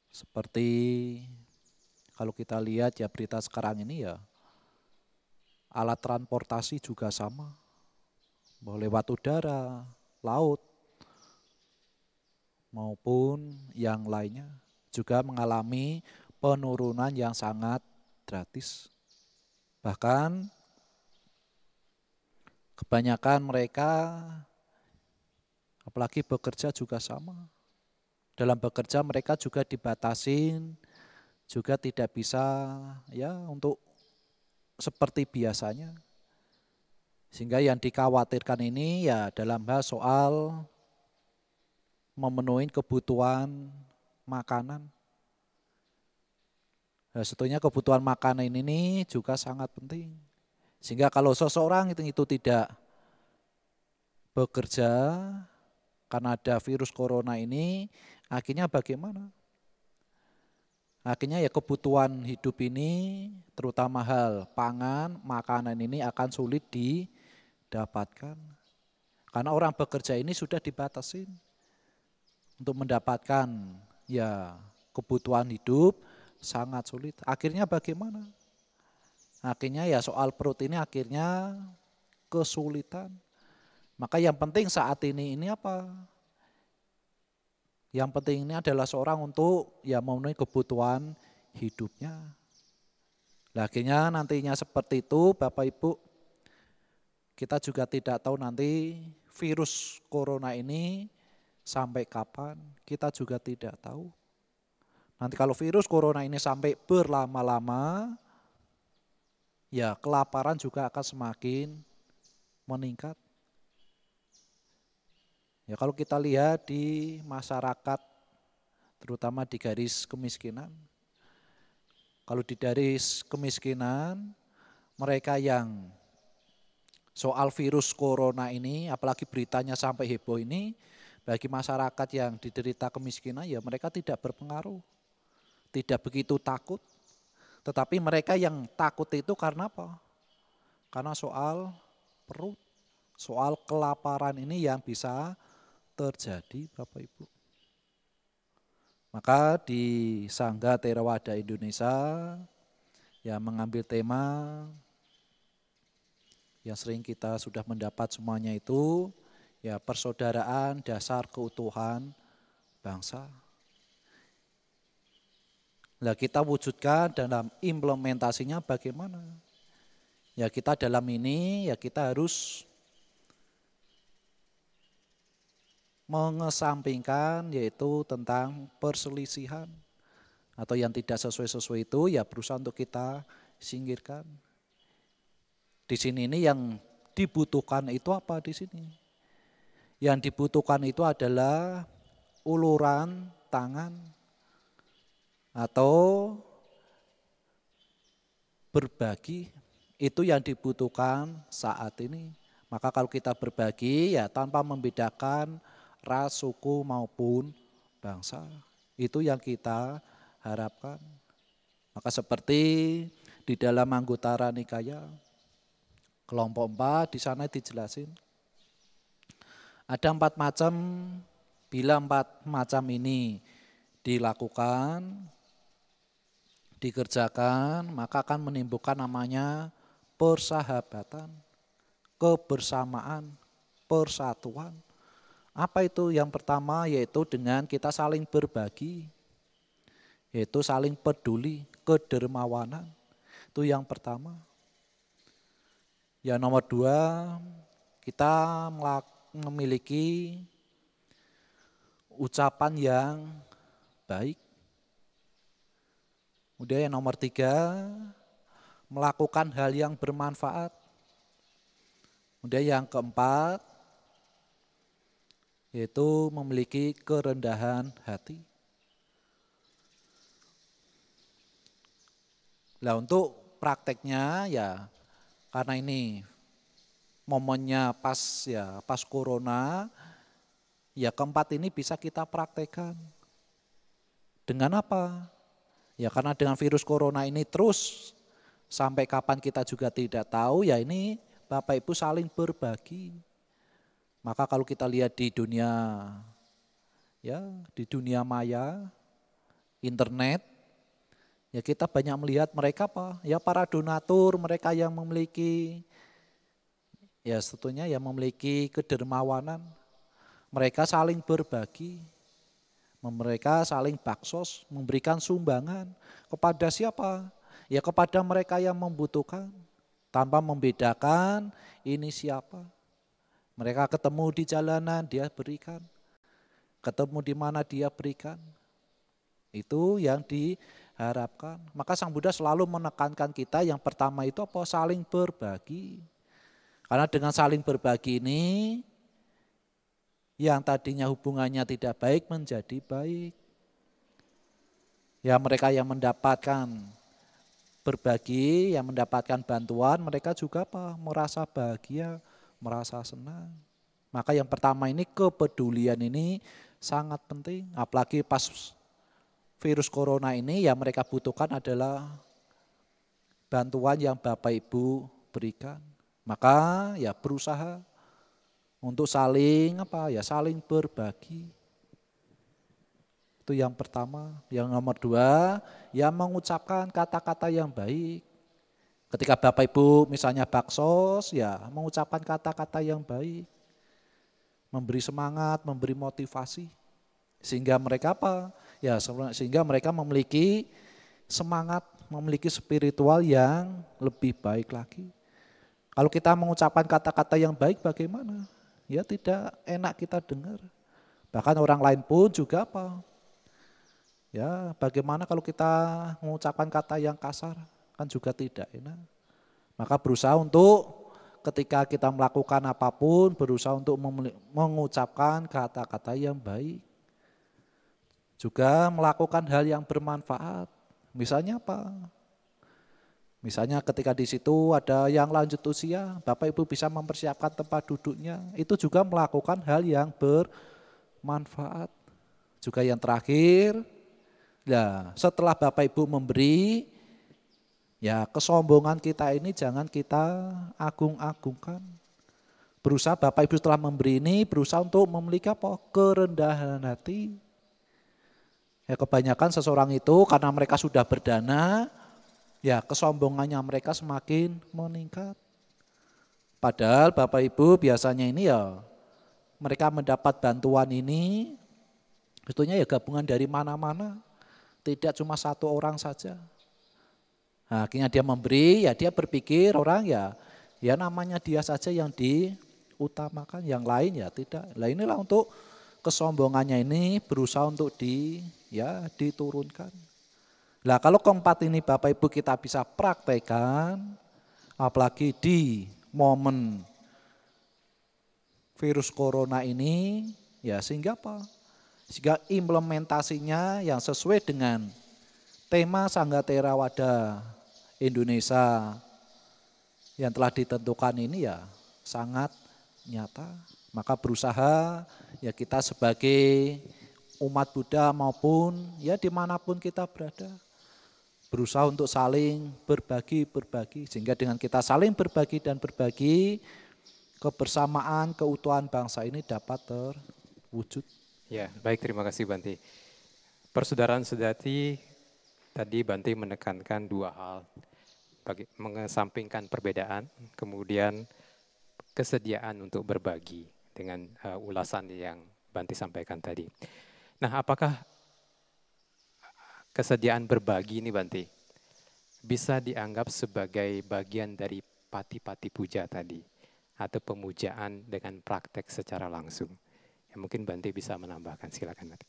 Seperti kalau kita lihat ya berita sekarang ini ya alat transportasi juga sama. boleh lewat udara, laut, maupun yang lainnya juga mengalami penurunan yang sangat gratis. Bahkan kebanyakan mereka apalagi bekerja juga sama. Dalam bekerja mereka juga dibatasin, juga tidak bisa ya untuk seperti biasanya. Sehingga yang dikhawatirkan ini ya dalam hal soal memenuhi kebutuhan makanan. Nah, sebetulnya kebutuhan makanan ini juga sangat penting. Sehingga kalau seseorang itu, itu tidak bekerja karena ada virus corona ini, akhirnya bagaimana? Akhirnya ya kebutuhan hidup ini, terutama hal pangan, makanan ini akan sulit didapatkan. Karena orang bekerja ini sudah dibatasin untuk mendapatkan ya kebutuhan hidup sangat sulit. Akhirnya bagaimana? Akhirnya ya soal perut ini akhirnya kesulitan. Maka yang penting saat ini ini apa? Yang penting ini adalah seorang untuk ya memenuhi kebutuhan hidupnya. Lakinya nantinya seperti itu Bapak Ibu, kita juga tidak tahu nanti virus corona ini sampai kapan kita juga tidak tahu. Nanti kalau virus corona ini sampai berlama-lama, ya kelaparan juga akan semakin meningkat. Ya kalau kita lihat di masyarakat, terutama di garis kemiskinan, kalau di garis kemiskinan, mereka yang soal virus corona ini, apalagi beritanya sampai heboh ini, bagi masyarakat yang diderita kemiskinan ya mereka tidak berpengaruh. Tidak begitu takut. Tetapi mereka yang takut itu karena apa? Karena soal perut, soal kelaparan ini yang bisa terjadi Bapak Ibu. Maka di Sangga Terawada Indonesia yang mengambil tema yang sering kita sudah mendapat semuanya itu ya persaudaraan dasar keutuhan bangsa. Nah kita wujudkan dalam implementasinya bagaimana? Ya kita dalam ini ya kita harus mengesampingkan yaitu tentang perselisihan atau yang tidak sesuai-sesuai itu ya berusaha untuk kita singkirkan. Di sini ini yang dibutuhkan itu apa di sini? Yang dibutuhkan itu adalah uluran tangan atau berbagi itu yang dibutuhkan saat ini. Maka kalau kita berbagi ya tanpa membedakan ras, suku maupun bangsa. Itu yang kita harapkan. Maka seperti di dalam anggota Ranikaya kelompok 4 di sana dijelasin ada empat macam, bila empat macam ini dilakukan, dikerjakan, maka akan menimbulkan namanya persahabatan, kebersamaan, persatuan. Apa itu? Yang pertama yaitu dengan kita saling berbagi, yaitu saling peduli, kedermawanan. Itu yang pertama. Yang nomor dua, kita melakukan memiliki ucapan yang baik. Kemudian yang nomor tiga, melakukan hal yang bermanfaat. Kemudian yang keempat, yaitu memiliki kerendahan hati. Nah untuk prakteknya ya karena ini momennya pas ya pas corona ya keempat ini bisa kita praktekkan. Dengan apa? Ya karena dengan virus corona ini terus sampai kapan kita juga tidak tahu ya ini Bapak Ibu saling berbagi. Maka kalau kita lihat di dunia ya di dunia maya internet ya kita banyak melihat mereka apa ya para donatur mereka yang memiliki Ya sebetulnya yang memiliki kedermawanan, mereka saling berbagi, mereka saling baksos, memberikan sumbangan kepada siapa? Ya kepada mereka yang membutuhkan, tanpa membedakan ini siapa. Mereka ketemu di jalanan, dia berikan. Ketemu di mana dia berikan. Itu yang diharapkan. Maka Sang Buddha selalu menekankan kita yang pertama itu apa? Saling berbagi. Karena dengan saling berbagi ini, yang tadinya hubungannya tidak baik menjadi baik. Ya mereka yang mendapatkan berbagi, yang mendapatkan bantuan, mereka juga apa? merasa bahagia, merasa senang. Maka yang pertama ini kepedulian ini sangat penting. Apalagi pas virus corona ini yang mereka butuhkan adalah bantuan yang Bapak Ibu berikan. Maka ya berusaha untuk saling apa ya saling berbagi. Itu yang pertama, yang nomor dua, ya mengucapkan kata-kata yang baik. Ketika Bapak Ibu misalnya baksos, ya mengucapkan kata-kata yang baik. Memberi semangat, memberi motivasi. Sehingga mereka apa? Ya sehingga mereka memiliki semangat, memiliki spiritual yang lebih baik lagi. Kalau kita mengucapkan kata-kata yang baik bagaimana? Ya tidak enak kita dengar. Bahkan orang lain pun juga apa? Ya, bagaimana kalau kita mengucapkan kata yang kasar? Kan juga tidak enak. Maka berusaha untuk ketika kita melakukan apapun berusaha untuk mengucapkan kata-kata yang baik. Juga melakukan hal yang bermanfaat. Misalnya apa? Misalnya ketika di situ ada yang lanjut usia, Bapak Ibu bisa mempersiapkan tempat duduknya. Itu juga melakukan hal yang bermanfaat. Juga yang terakhir, ya setelah Bapak Ibu memberi, ya kesombongan kita ini jangan kita agung-agungkan. Berusaha Bapak Ibu setelah memberi ini, berusaha untuk memiliki apa? Kerendahan hati. Ya kebanyakan seseorang itu karena mereka sudah berdana, Ya, kesombongannya mereka semakin meningkat. Padahal Bapak Ibu biasanya ini ya mereka mendapat bantuan ini sebetulnya ya gabungan dari mana-mana. Tidak cuma satu orang saja. Nah, akhirnya dia memberi, ya dia berpikir orang ya ya namanya dia saja yang diutamakan, yang lain ya tidak. Nah inilah untuk kesombongannya ini berusaha untuk di ya diturunkan. Nah kalau keempat ini Bapak Ibu kita bisa praktekkan, apalagi di momen virus corona ini, ya sehingga apa? Sehingga implementasinya yang sesuai dengan tema Sangga Terawada Indonesia yang telah ditentukan ini ya sangat nyata. Maka berusaha ya kita sebagai umat Buddha maupun ya dimanapun kita berada berusaha untuk saling berbagi, berbagi. Sehingga dengan kita saling berbagi dan berbagi, kebersamaan, keutuhan bangsa ini dapat terwujud. Ya, baik terima kasih Banti. Persaudaraan sejati tadi Banti menekankan dua hal. Bagi, mengesampingkan perbedaan, kemudian kesediaan untuk berbagi dengan uh, ulasan yang Banti sampaikan tadi. Nah, apakah kesediaan berbagi ini Banti bisa dianggap sebagai bagian dari pati-pati puja tadi atau pemujaan dengan praktek secara langsung. Ya, mungkin Banti bisa menambahkan, silakan Banti.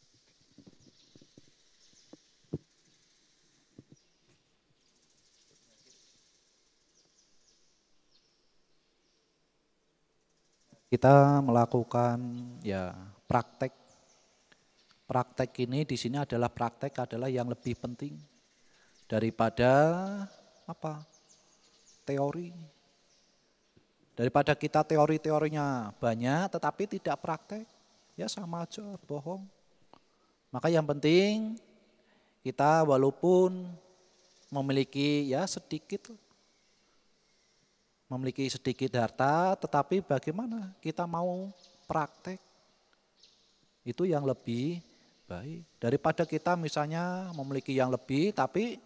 Kita melakukan ya praktek Praktek ini di sini adalah praktek adalah yang lebih penting daripada apa? teori. Daripada kita teori-teorinya banyak tetapi tidak praktek, ya sama aja bohong. Maka yang penting kita walaupun memiliki ya sedikit memiliki sedikit harta tetapi bagaimana kita mau praktek itu yang lebih baik. Daripada kita misalnya memiliki yang lebih tapi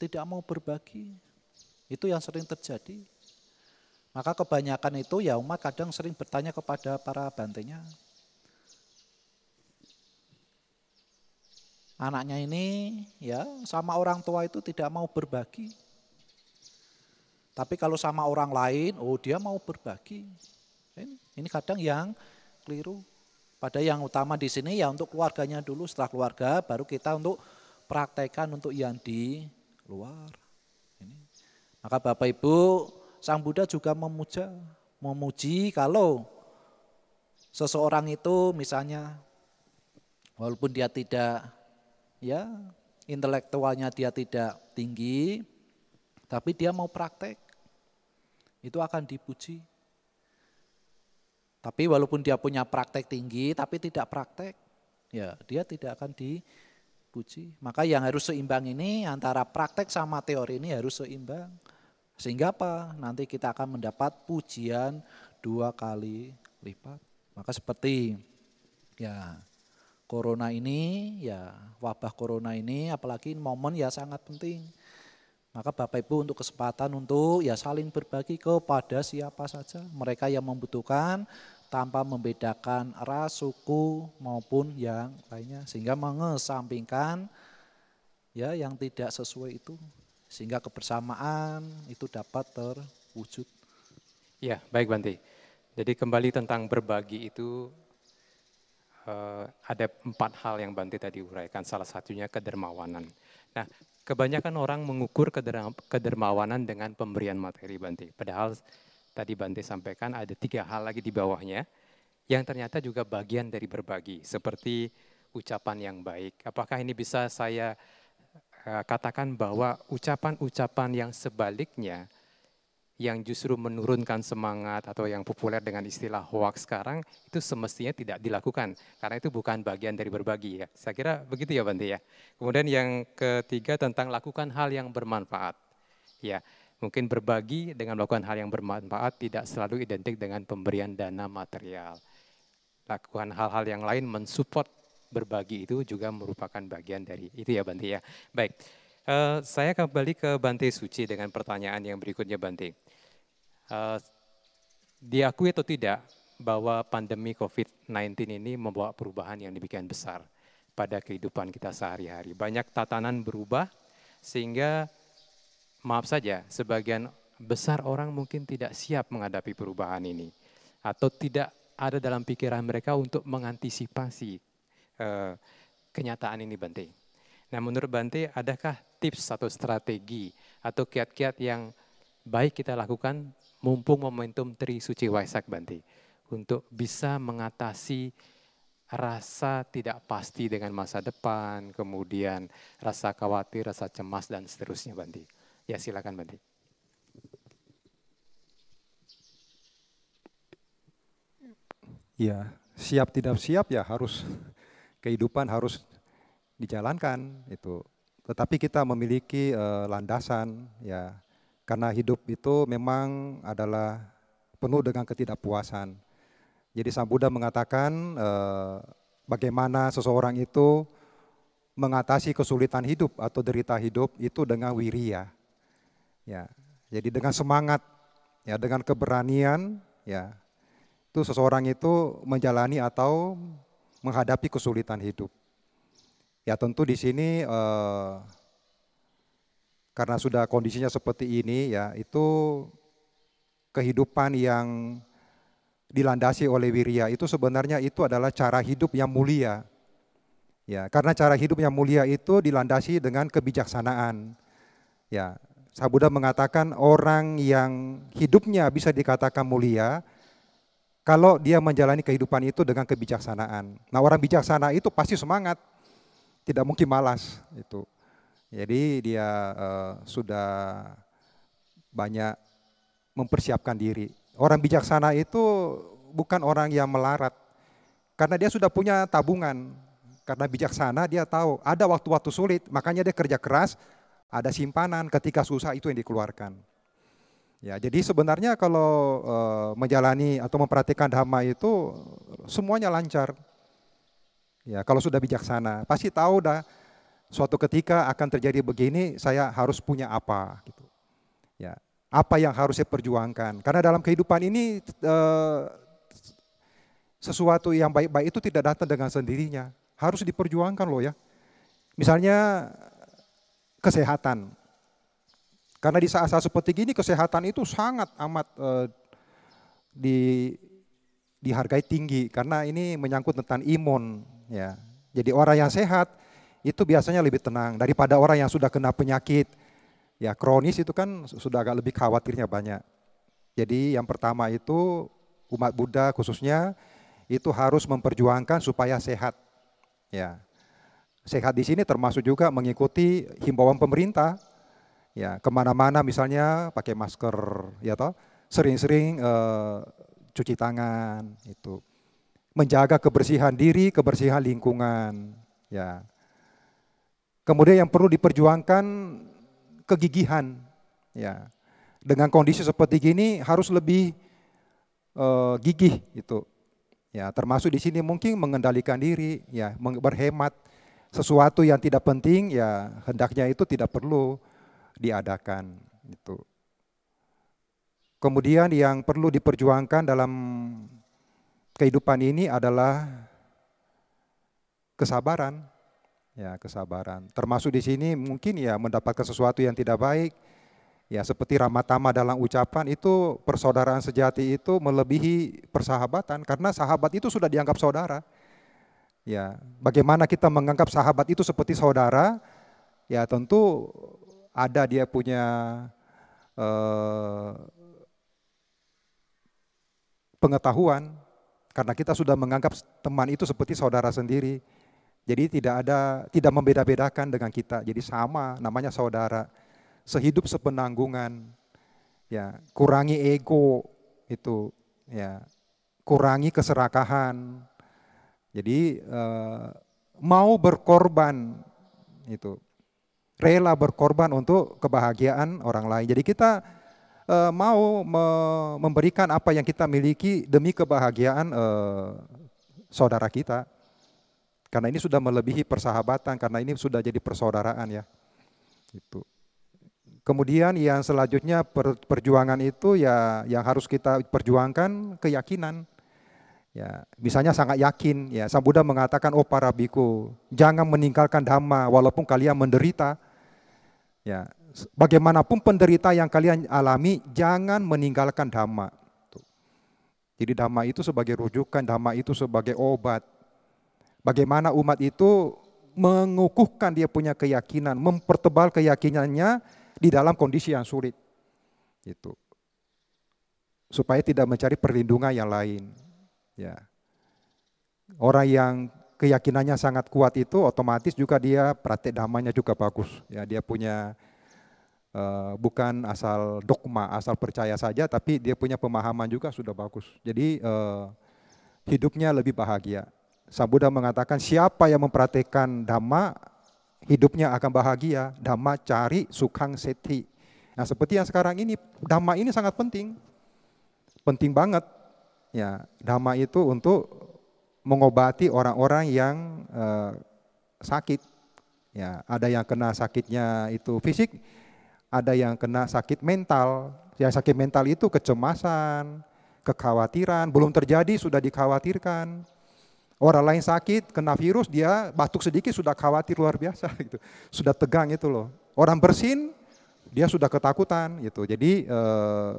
tidak mau berbagi. Itu yang sering terjadi. Maka kebanyakan itu ya umat kadang sering bertanya kepada para bantenya. Anaknya ini ya sama orang tua itu tidak mau berbagi. Tapi kalau sama orang lain, oh dia mau berbagi. Ini, ini kadang yang keliru. Pada yang utama di sini ya untuk keluarganya dulu, setelah keluarga baru kita untuk praktekkan untuk yang di luar. Maka Bapak Ibu, Sang Buddha juga memuja, memuji kalau seseorang itu misalnya walaupun dia tidak ya intelektualnya dia tidak tinggi tapi dia mau praktek itu akan dipuji tapi walaupun dia punya praktek tinggi, tapi tidak praktek, ya dia tidak akan dipuji. Maka yang harus seimbang ini antara praktek sama teori ini harus seimbang. Sehingga apa? Nanti kita akan mendapat pujian dua kali lipat. Maka seperti ya corona ini, ya wabah corona ini, apalagi momen ya sangat penting maka Bapak Ibu untuk kesempatan untuk ya saling berbagi kepada siapa saja mereka yang membutuhkan tanpa membedakan ras, suku maupun yang lainnya sehingga mengesampingkan ya yang tidak sesuai itu sehingga kebersamaan itu dapat terwujud. Ya, baik Banti. Jadi kembali tentang berbagi itu eh, ada empat hal yang Banti tadi uraikan, salah satunya kedermawanan. Nah, kebanyakan orang mengukur kedermawanan dengan pemberian materi Bante. Padahal tadi Bante sampaikan ada tiga hal lagi di bawahnya yang ternyata juga bagian dari berbagi seperti ucapan yang baik. Apakah ini bisa saya eh, katakan bahwa ucapan-ucapan yang sebaliknya yang justru menurunkan semangat atau yang populer dengan istilah hoax sekarang itu semestinya tidak dilakukan karena itu bukan bagian dari berbagi ya. Saya kira begitu ya Bante ya. Kemudian yang ketiga tentang lakukan hal yang bermanfaat. Ya, mungkin berbagi dengan melakukan hal yang bermanfaat tidak selalu identik dengan pemberian dana material. Lakukan hal-hal yang lain mensupport berbagi itu juga merupakan bagian dari itu ya Bante ya. Baik. Eh, saya kembali ke Bante Suci dengan pertanyaan yang berikutnya Bante. Uh, diakui atau tidak bahwa pandemi COVID-19 ini membawa perubahan yang demikian besar pada kehidupan kita sehari-hari. Banyak tatanan berubah sehingga maaf saja sebagian besar orang mungkin tidak siap menghadapi perubahan ini atau tidak ada dalam pikiran mereka untuk mengantisipasi uh, kenyataan ini Bante. Nah menurut Bante adakah tips atau strategi atau kiat-kiat yang baik kita lakukan mumpung momentum Tri Suci Waisak Bante untuk bisa mengatasi rasa tidak pasti dengan masa depan, kemudian rasa khawatir, rasa cemas dan seterusnya Bante. Ya silakan Bante. Ya, siap tidak siap ya harus kehidupan harus dijalankan itu. Tetapi kita memiliki uh, landasan ya karena hidup itu memang adalah penuh dengan ketidakpuasan. Jadi Sang Buddha mengatakan uh, bagaimana seseorang itu mengatasi kesulitan hidup atau derita hidup itu dengan wiria. Ya, jadi dengan semangat, ya dengan keberanian, ya. Itu seseorang itu menjalani atau menghadapi kesulitan hidup. Ya tentu di sini eh, karena sudah kondisinya seperti ini ya itu kehidupan yang dilandasi oleh wiria itu sebenarnya itu adalah cara hidup yang mulia. Ya, karena cara hidup yang mulia itu dilandasi dengan kebijaksanaan. Ya, Sabuda mengatakan orang yang hidupnya bisa dikatakan mulia kalau dia menjalani kehidupan itu dengan kebijaksanaan. Nah, orang bijaksana itu pasti semangat tidak mungkin malas itu. Jadi dia uh, sudah banyak mempersiapkan diri. Orang bijaksana itu bukan orang yang melarat karena dia sudah punya tabungan. Karena bijaksana dia tahu ada waktu-waktu sulit, makanya dia kerja keras, ada simpanan ketika susah itu yang dikeluarkan. Ya, jadi sebenarnya kalau e, menjalani atau memperhatikan dhamma itu semuanya lancar. Ya, kalau sudah bijaksana, pasti tahu dah suatu ketika akan terjadi begini, saya harus punya apa gitu. Ya, apa yang harus saya perjuangkan? Karena dalam kehidupan ini eh, sesuatu yang baik-baik itu tidak datang dengan sendirinya, harus diperjuangkan loh ya. Misalnya kesehatan. Karena di saat-saat seperti ini kesehatan itu sangat amat eh, di dihargai tinggi karena ini menyangkut tentang imun Ya. Jadi orang yang sehat itu biasanya lebih tenang daripada orang yang sudah kena penyakit. Ya kronis itu kan sudah agak lebih khawatirnya banyak. Jadi yang pertama itu umat Buddha khususnya itu harus memperjuangkan supaya sehat. Ya. Sehat di sini termasuk juga mengikuti himbauan pemerintah. Ya, kemana-mana misalnya pakai masker, ya toh, sering-sering eh, cuci tangan itu menjaga kebersihan diri, kebersihan lingkungan, ya. Kemudian yang perlu diperjuangkan kegigihan, ya. Dengan kondisi seperti gini harus lebih uh, gigih itu. Ya, termasuk di sini mungkin mengendalikan diri, ya, berhemat sesuatu yang tidak penting ya hendaknya itu tidak perlu diadakan itu. Kemudian yang perlu diperjuangkan dalam kehidupan ini adalah kesabaran. Ya, kesabaran. Termasuk di sini mungkin ya mendapatkan sesuatu yang tidak baik. Ya, seperti ramatama dalam ucapan itu persaudaraan sejati itu melebihi persahabatan karena sahabat itu sudah dianggap saudara. Ya, bagaimana kita menganggap sahabat itu seperti saudara? Ya, tentu ada dia punya eh, pengetahuan, karena kita sudah menganggap teman itu seperti saudara sendiri. Jadi tidak ada tidak membeda-bedakan dengan kita. Jadi sama namanya saudara. Sehidup sepenanggungan. Ya, kurangi ego itu ya. Kurangi keserakahan. Jadi eh, mau berkorban itu. Rela berkorban untuk kebahagiaan orang lain. Jadi kita uh, mau me memberikan apa yang kita miliki demi kebahagiaan uh, saudara kita. Karena ini sudah melebihi persahabatan, karena ini sudah jadi persaudaraan ya. Itu. Kemudian yang selanjutnya per, perjuangan itu ya yang harus kita perjuangkan keyakinan. Ya, misalnya sangat yakin ya. Sang Buddha mengatakan oh para biku, jangan meninggalkan dhamma walaupun kalian menderita. Ya, bagaimanapun penderita yang kalian alami, jangan meninggalkan dhamma. Jadi dhamma itu sebagai rujukan, dhamma itu sebagai obat. Bagaimana umat itu mengukuhkan dia punya keyakinan, mempertebal keyakinannya di dalam kondisi yang sulit. Itu. Supaya tidak mencari perlindungan yang lain. Ya. Orang yang keyakinannya sangat kuat itu otomatis juga dia praktek damanya juga bagus. Ya, dia punya Eh, bukan asal dogma, asal percaya saja, tapi dia punya pemahaman juga sudah bagus. Jadi uh, hidupnya lebih bahagia. Sabudha mengatakan siapa yang memperhatikan dhamma hidupnya akan bahagia. Dhamma cari sukang seti. Nah seperti yang sekarang ini dhamma ini sangat penting, penting banget. Ya dhamma itu untuk mengobati orang-orang yang uh, sakit. Ya ada yang kena sakitnya itu fisik, ada yang kena sakit mental. Yang sakit mental itu kecemasan, kekhawatiran, belum terjadi sudah dikhawatirkan. Orang lain sakit, kena virus, dia batuk sedikit sudah khawatir luar biasa gitu. Sudah tegang itu loh. Orang bersin, dia sudah ketakutan gitu. Jadi eh,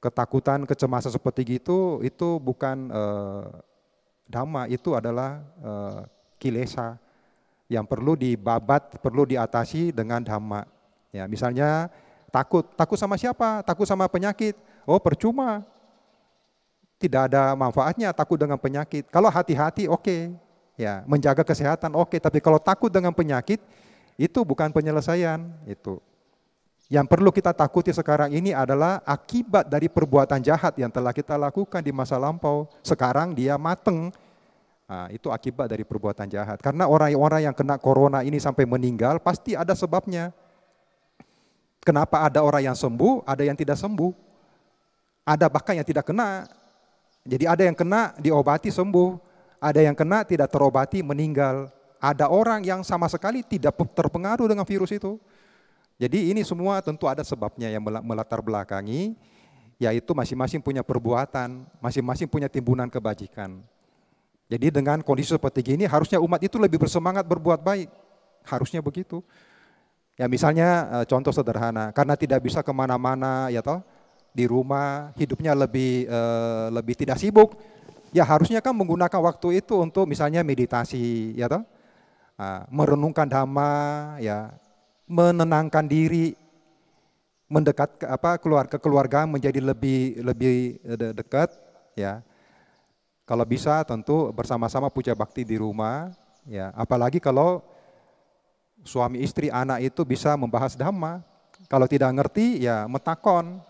ketakutan, kecemasan seperti gitu itu bukan eh, dhamma, itu adalah eh, kilesa yang perlu dibabat, perlu diatasi dengan dhamma. Ya, misalnya takut, takut sama siapa? Takut sama penyakit. Oh, percuma. Tidak ada manfaatnya takut dengan penyakit. Kalau hati-hati oke, okay. ya, menjaga kesehatan oke, okay. tapi kalau takut dengan penyakit itu bukan penyelesaian, itu. Yang perlu kita takuti sekarang ini adalah akibat dari perbuatan jahat yang telah kita lakukan di masa lampau. Sekarang dia mateng, Nah, itu akibat dari perbuatan jahat. Karena orang-orang yang kena corona ini sampai meninggal, pasti ada sebabnya. Kenapa ada orang yang sembuh, ada yang tidak sembuh. Ada bahkan yang tidak kena. Jadi ada yang kena diobati sembuh, ada yang kena tidak terobati meninggal. Ada orang yang sama sekali tidak terpengaruh dengan virus itu. Jadi ini semua tentu ada sebabnya yang melatar belakangi, yaitu masing-masing punya perbuatan, masing-masing punya timbunan kebajikan. Jadi dengan kondisi seperti ini harusnya umat itu lebih bersemangat berbuat baik. Harusnya begitu. Ya misalnya eh, contoh sederhana, karena tidak bisa kemana-mana ya toh, di rumah hidupnya lebih eh, lebih tidak sibuk, ya harusnya kan menggunakan waktu itu untuk misalnya meditasi ya toh, ah, merenungkan dhamma, ya menenangkan diri, mendekat ke apa keluar ke keluarga menjadi lebih lebih eh, dekat ya kalau bisa tentu bersama-sama puja bakti di rumah ya apalagi kalau suami istri anak itu bisa membahas dhamma. Kalau tidak ngerti ya metakon,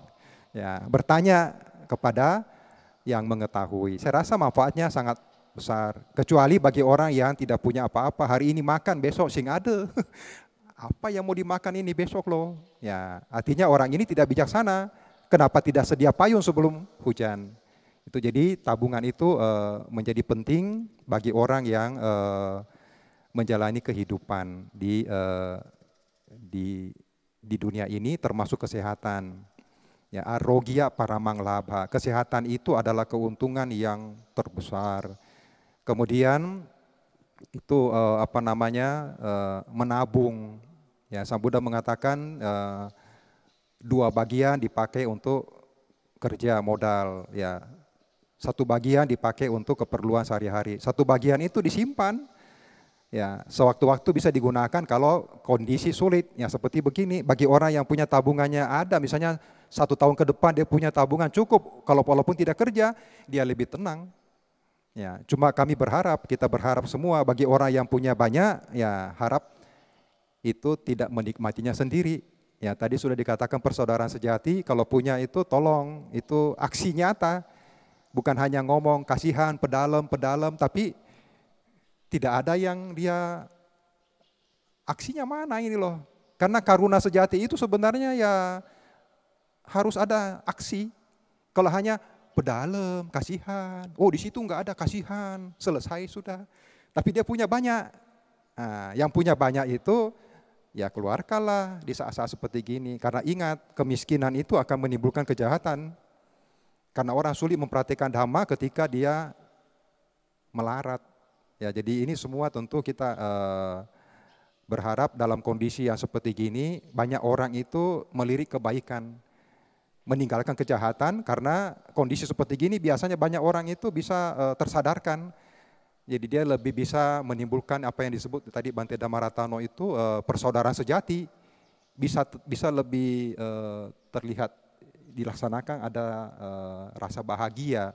ya bertanya kepada yang mengetahui. Saya rasa manfaatnya sangat besar. Kecuali bagi orang yang tidak punya apa-apa, hari ini makan, besok sing ada. apa yang mau dimakan ini besok loh. Ya, artinya orang ini tidak bijaksana. Kenapa tidak sedia payung sebelum hujan? Itu jadi tabungan itu eh, menjadi penting bagi orang yang eh, menjalani kehidupan di uh, di di dunia ini termasuk kesehatan. Ya, arogia paramang laba. Kesehatan itu adalah keuntungan yang terbesar. Kemudian itu uh, apa namanya? Uh, menabung. Ya, Sang Buddha mengatakan uh, dua bagian dipakai untuk kerja modal, ya. Satu bagian dipakai untuk keperluan sehari-hari. Satu bagian itu disimpan Ya, sewaktu-waktu bisa digunakan kalau kondisi sulit. Ya seperti begini, bagi orang yang punya tabungannya ada, misalnya satu tahun ke depan dia punya tabungan cukup, kalau walaupun tidak kerja, dia lebih tenang. Ya, cuma kami berharap, kita berharap semua bagi orang yang punya banyak, ya harap itu tidak menikmatinya sendiri. Ya, tadi sudah dikatakan persaudaraan sejati, kalau punya itu tolong, itu aksi nyata. Bukan hanya ngomong kasihan, pedalam, pedalam, tapi tidak ada yang dia aksinya mana ini loh. Karena karuna sejati itu sebenarnya ya harus ada aksi. Kalau hanya pedalam, kasihan. Oh di situ nggak ada kasihan, selesai sudah. Tapi dia punya banyak. Nah, yang punya banyak itu ya keluarkanlah di saat-saat seperti gini. Karena ingat kemiskinan itu akan menimbulkan kejahatan. Karena orang sulit memperhatikan dhamma ketika dia melarat. Ya, jadi ini semua tentu kita uh, berharap dalam kondisi yang seperti gini banyak orang itu melirik kebaikan, meninggalkan kejahatan karena kondisi seperti gini biasanya banyak orang itu bisa uh, tersadarkan. Jadi dia lebih bisa menimbulkan apa yang disebut tadi Bante Damaratano itu uh, persaudaraan sejati bisa bisa lebih uh, terlihat dilaksanakan ada uh, rasa bahagia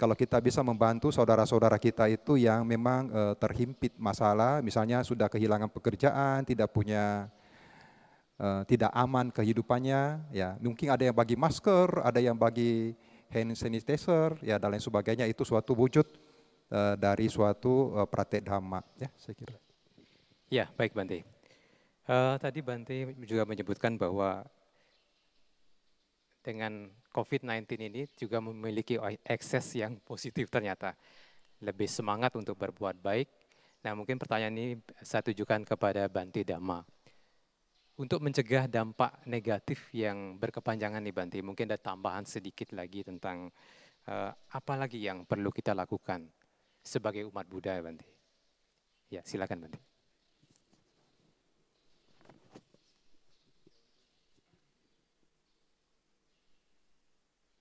kalau kita bisa membantu saudara-saudara kita itu yang memang e, terhimpit masalah, misalnya sudah kehilangan pekerjaan, tidak punya e, tidak aman kehidupannya, ya mungkin ada yang bagi masker, ada yang bagi hand sanitizer, ya dan lain sebagainya itu suatu wujud e, dari suatu e, praktek dhamma, ya saya kira. Ya baik Bante. Uh, tadi Bante juga menyebutkan bahwa dengan COVID-19 ini juga memiliki ekses yang positif ternyata. Lebih semangat untuk berbuat baik. Nah mungkin pertanyaan ini saya tujukan kepada Banti Dhamma. Untuk mencegah dampak negatif yang berkepanjangan nih Banti, mungkin ada tambahan sedikit lagi tentang uh, apa lagi yang perlu kita lakukan sebagai umat Buddha ya Banti. Ya silakan Banti.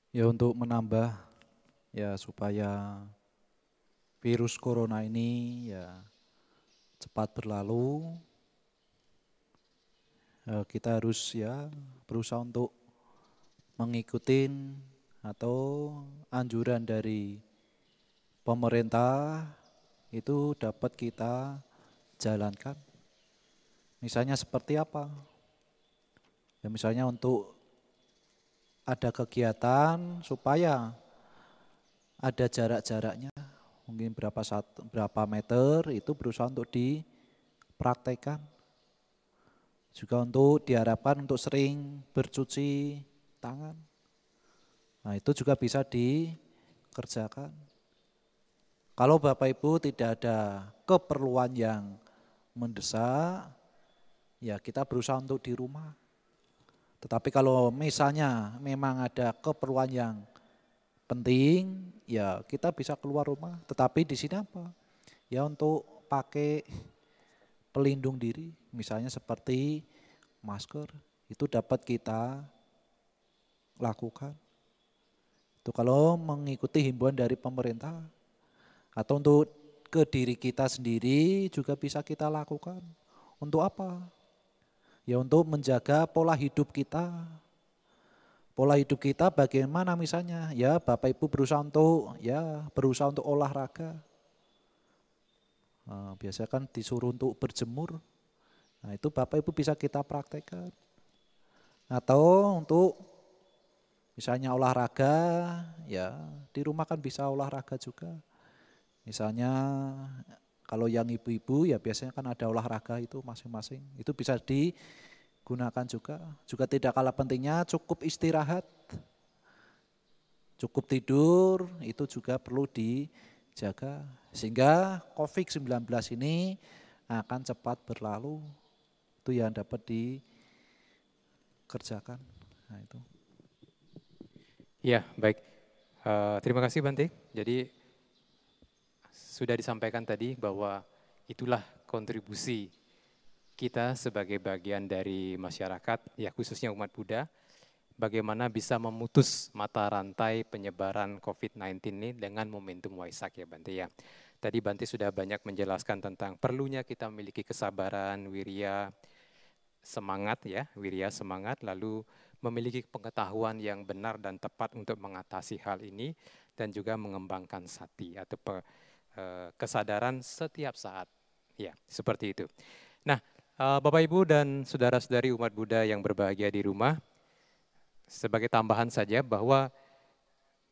ya untuk menambah ya supaya virus corona ini ya cepat berlalu ya, kita harus ya berusaha untuk mengikuti atau anjuran dari pemerintah itu dapat kita jalankan. Misalnya seperti apa? Ya misalnya untuk ada kegiatan supaya ada jarak-jaraknya mungkin berapa satu, berapa meter itu berusaha untuk dipraktekkan juga untuk diharapkan untuk sering bercuci tangan nah itu juga bisa dikerjakan kalau Bapak Ibu tidak ada keperluan yang mendesak ya kita berusaha untuk di rumah tetapi kalau misalnya memang ada keperluan yang penting, ya kita bisa keluar rumah. Tetapi di sini apa? Ya untuk pakai pelindung diri, misalnya seperti masker, itu dapat kita lakukan. Itu kalau mengikuti himbauan dari pemerintah atau untuk ke diri kita sendiri juga bisa kita lakukan. Untuk apa? Ya untuk menjaga pola hidup kita. Pola hidup kita bagaimana misalnya? Ya Bapak Ibu berusaha untuk ya berusaha untuk olahraga. Nah, biasanya kan disuruh untuk berjemur. Nah itu Bapak Ibu bisa kita praktekkan. Atau untuk misalnya olahraga, ya di rumah kan bisa olahraga juga. Misalnya kalau yang ibu-ibu ya biasanya kan ada olahraga itu masing-masing. Itu bisa digunakan juga. Juga tidak kalah pentingnya cukup istirahat. Cukup tidur itu juga perlu dijaga. Sehingga COVID-19 ini akan cepat berlalu. Itu yang dapat dikerjakan. Nah itu. Ya baik. Uh, terima kasih Bante. Jadi sudah disampaikan tadi bahwa itulah kontribusi kita sebagai bagian dari masyarakat, ya khususnya umat Buddha, bagaimana bisa memutus mata rantai penyebaran COVID-19 ini dengan momentum Waisak ya Bante ya. Tadi Bante sudah banyak menjelaskan tentang perlunya kita memiliki kesabaran, wiria, semangat ya, wiria semangat, lalu memiliki pengetahuan yang benar dan tepat untuk mengatasi hal ini dan juga mengembangkan sati atau Eh, kesadaran setiap saat. Ya, seperti itu. Nah, eh, Bapak Ibu dan saudara-saudari umat Buddha yang berbahagia di rumah, sebagai tambahan saja bahwa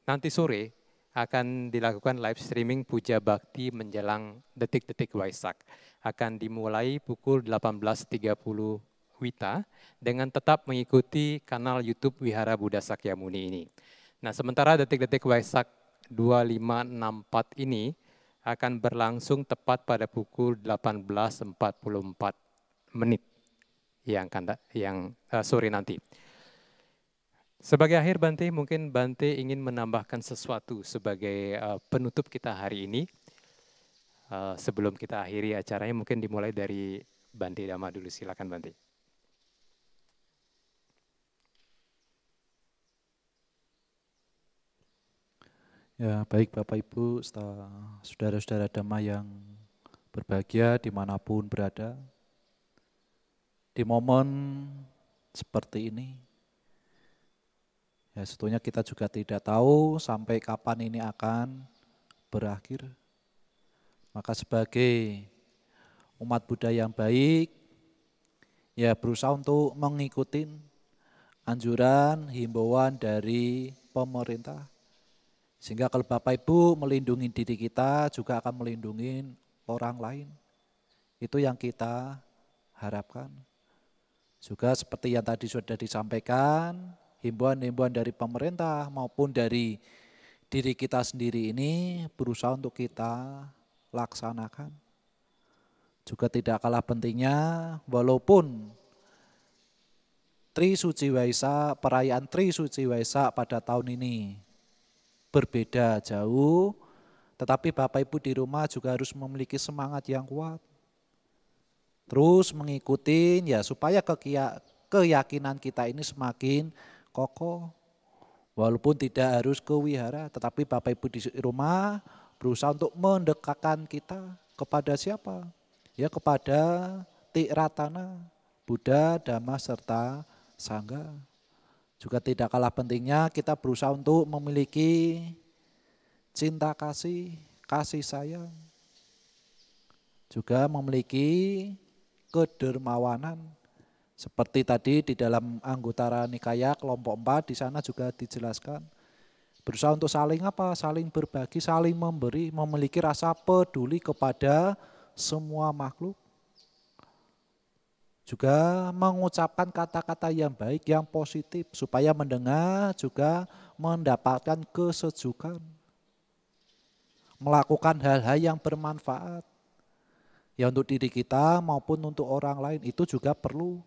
nanti sore akan dilakukan live streaming puja bakti menjelang detik-detik Waisak. Akan dimulai pukul 18.30 Wita dengan tetap mengikuti kanal YouTube Wihara Buddha Sakyamuni ini. Nah, sementara detik-detik Waisak 2564 ini akan berlangsung tepat pada pukul 18.44 menit yang kanda, yang uh, sore nanti. Sebagai akhir Bante, mungkin Bante ingin menambahkan sesuatu sebagai uh, penutup kita hari ini. Uh, sebelum kita akhiri acaranya mungkin dimulai dari Bante Dama dulu. Silakan Bante. Ya, baik Bapak Ibu, saudara-saudara damai yang berbahagia dimanapun berada. Di momen seperti ini, ya sebetulnya kita juga tidak tahu sampai kapan ini akan berakhir. Maka sebagai umat Buddha yang baik, ya berusaha untuk mengikuti anjuran, himbauan dari pemerintah sehingga kalau Bapak Ibu melindungi diri kita juga akan melindungi orang lain. Itu yang kita harapkan. Juga seperti yang tadi sudah disampaikan, himbauan-himbauan dari pemerintah maupun dari diri kita sendiri ini berusaha untuk kita laksanakan. Juga tidak kalah pentingnya walaupun Tri Suci Waisa, perayaan Tri Suci Waisa pada tahun ini berbeda jauh, tetapi Bapak Ibu di rumah juga harus memiliki semangat yang kuat. Terus mengikuti ya supaya keyakinan kita ini semakin kokoh. Walaupun tidak harus ke wihara, tetapi Bapak Ibu di rumah berusaha untuk mendekatkan kita kepada siapa? Ya kepada Tiratana, Buddha, Dhamma serta Sangha. Juga tidak kalah pentingnya kita berusaha untuk memiliki cinta kasih, kasih sayang. Juga memiliki kedermawanan. Seperti tadi di dalam anggota Nikaya kelompok 4 di sana juga dijelaskan. Berusaha untuk saling apa? Saling berbagi, saling memberi, memiliki rasa peduli kepada semua makhluk. Juga mengucapkan kata-kata yang baik, yang positif, supaya mendengar juga mendapatkan kesejukan. Melakukan hal-hal yang bermanfaat, ya untuk diri kita maupun untuk orang lain, itu juga perlu.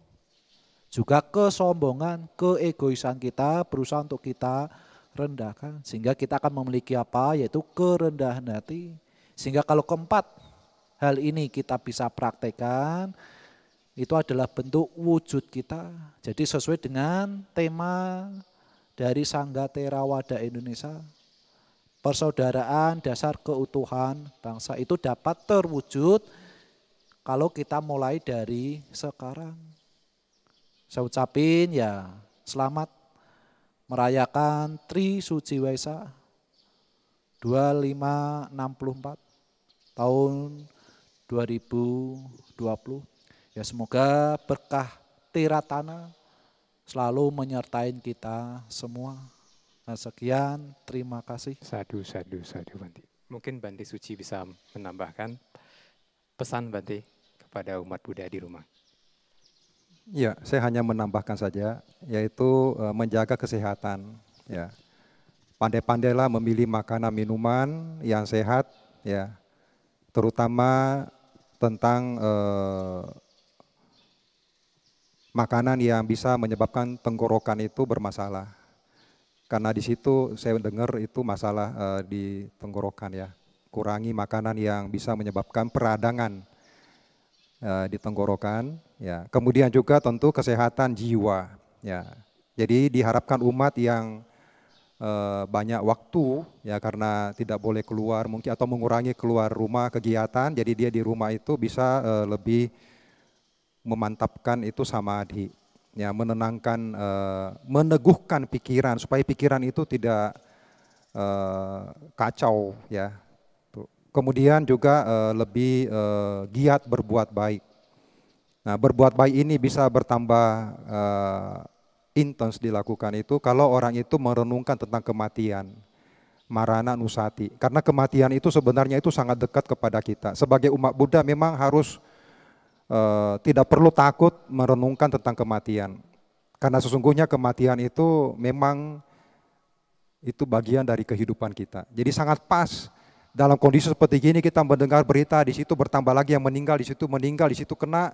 Juga kesombongan, keegoisan kita berusaha untuk kita rendahkan. Sehingga kita akan memiliki apa? Yaitu kerendahan hati. Sehingga kalau keempat hal ini kita bisa praktekkan, itu adalah bentuk wujud kita. Jadi sesuai dengan tema dari Sangga Terawada Indonesia, persaudaraan dasar keutuhan bangsa itu dapat terwujud kalau kita mulai dari sekarang. Saya ucapin ya selamat merayakan Tri Suci Waisa 2564 tahun 2020. Ya semoga berkah tiratana selalu menyertai kita semua. Nah, sekian, terima kasih. Sadu, sadu, sadu, Banti. Mungkin Banti Suci bisa menambahkan pesan Banti kepada umat Buddha di rumah. Ya, saya hanya menambahkan saja, yaitu e, menjaga kesehatan. Ya, pandai-pandailah memilih makanan minuman yang sehat, ya, terutama tentang eh, makanan yang bisa menyebabkan tenggorokan itu bermasalah. Karena di situ saya dengar itu masalah e, di tenggorokan ya. Kurangi makanan yang bisa menyebabkan peradangan e, di tenggorokan ya. Kemudian juga tentu kesehatan jiwa ya. Jadi diharapkan umat yang e, banyak waktu ya karena tidak boleh keluar mungkin atau mengurangi keluar rumah kegiatan jadi dia di rumah itu bisa lebih memantapkan itu samadhi, ya menenangkan, e, meneguhkan pikiran supaya pikiran itu tidak e, kacau, ya. Kemudian juga e, lebih e, giat berbuat baik. Nah, berbuat baik ini bisa bertambah e, intens dilakukan itu kalau orang itu merenungkan tentang kematian marana nusati karena kematian itu sebenarnya itu sangat dekat kepada kita sebagai umat Buddha memang harus Eh, tidak perlu takut merenungkan tentang kematian. Karena sesungguhnya kematian itu memang itu bagian dari kehidupan kita. Jadi sangat pas dalam kondisi seperti ini kita mendengar berita di situ bertambah lagi yang meninggal di situ meninggal di situ kena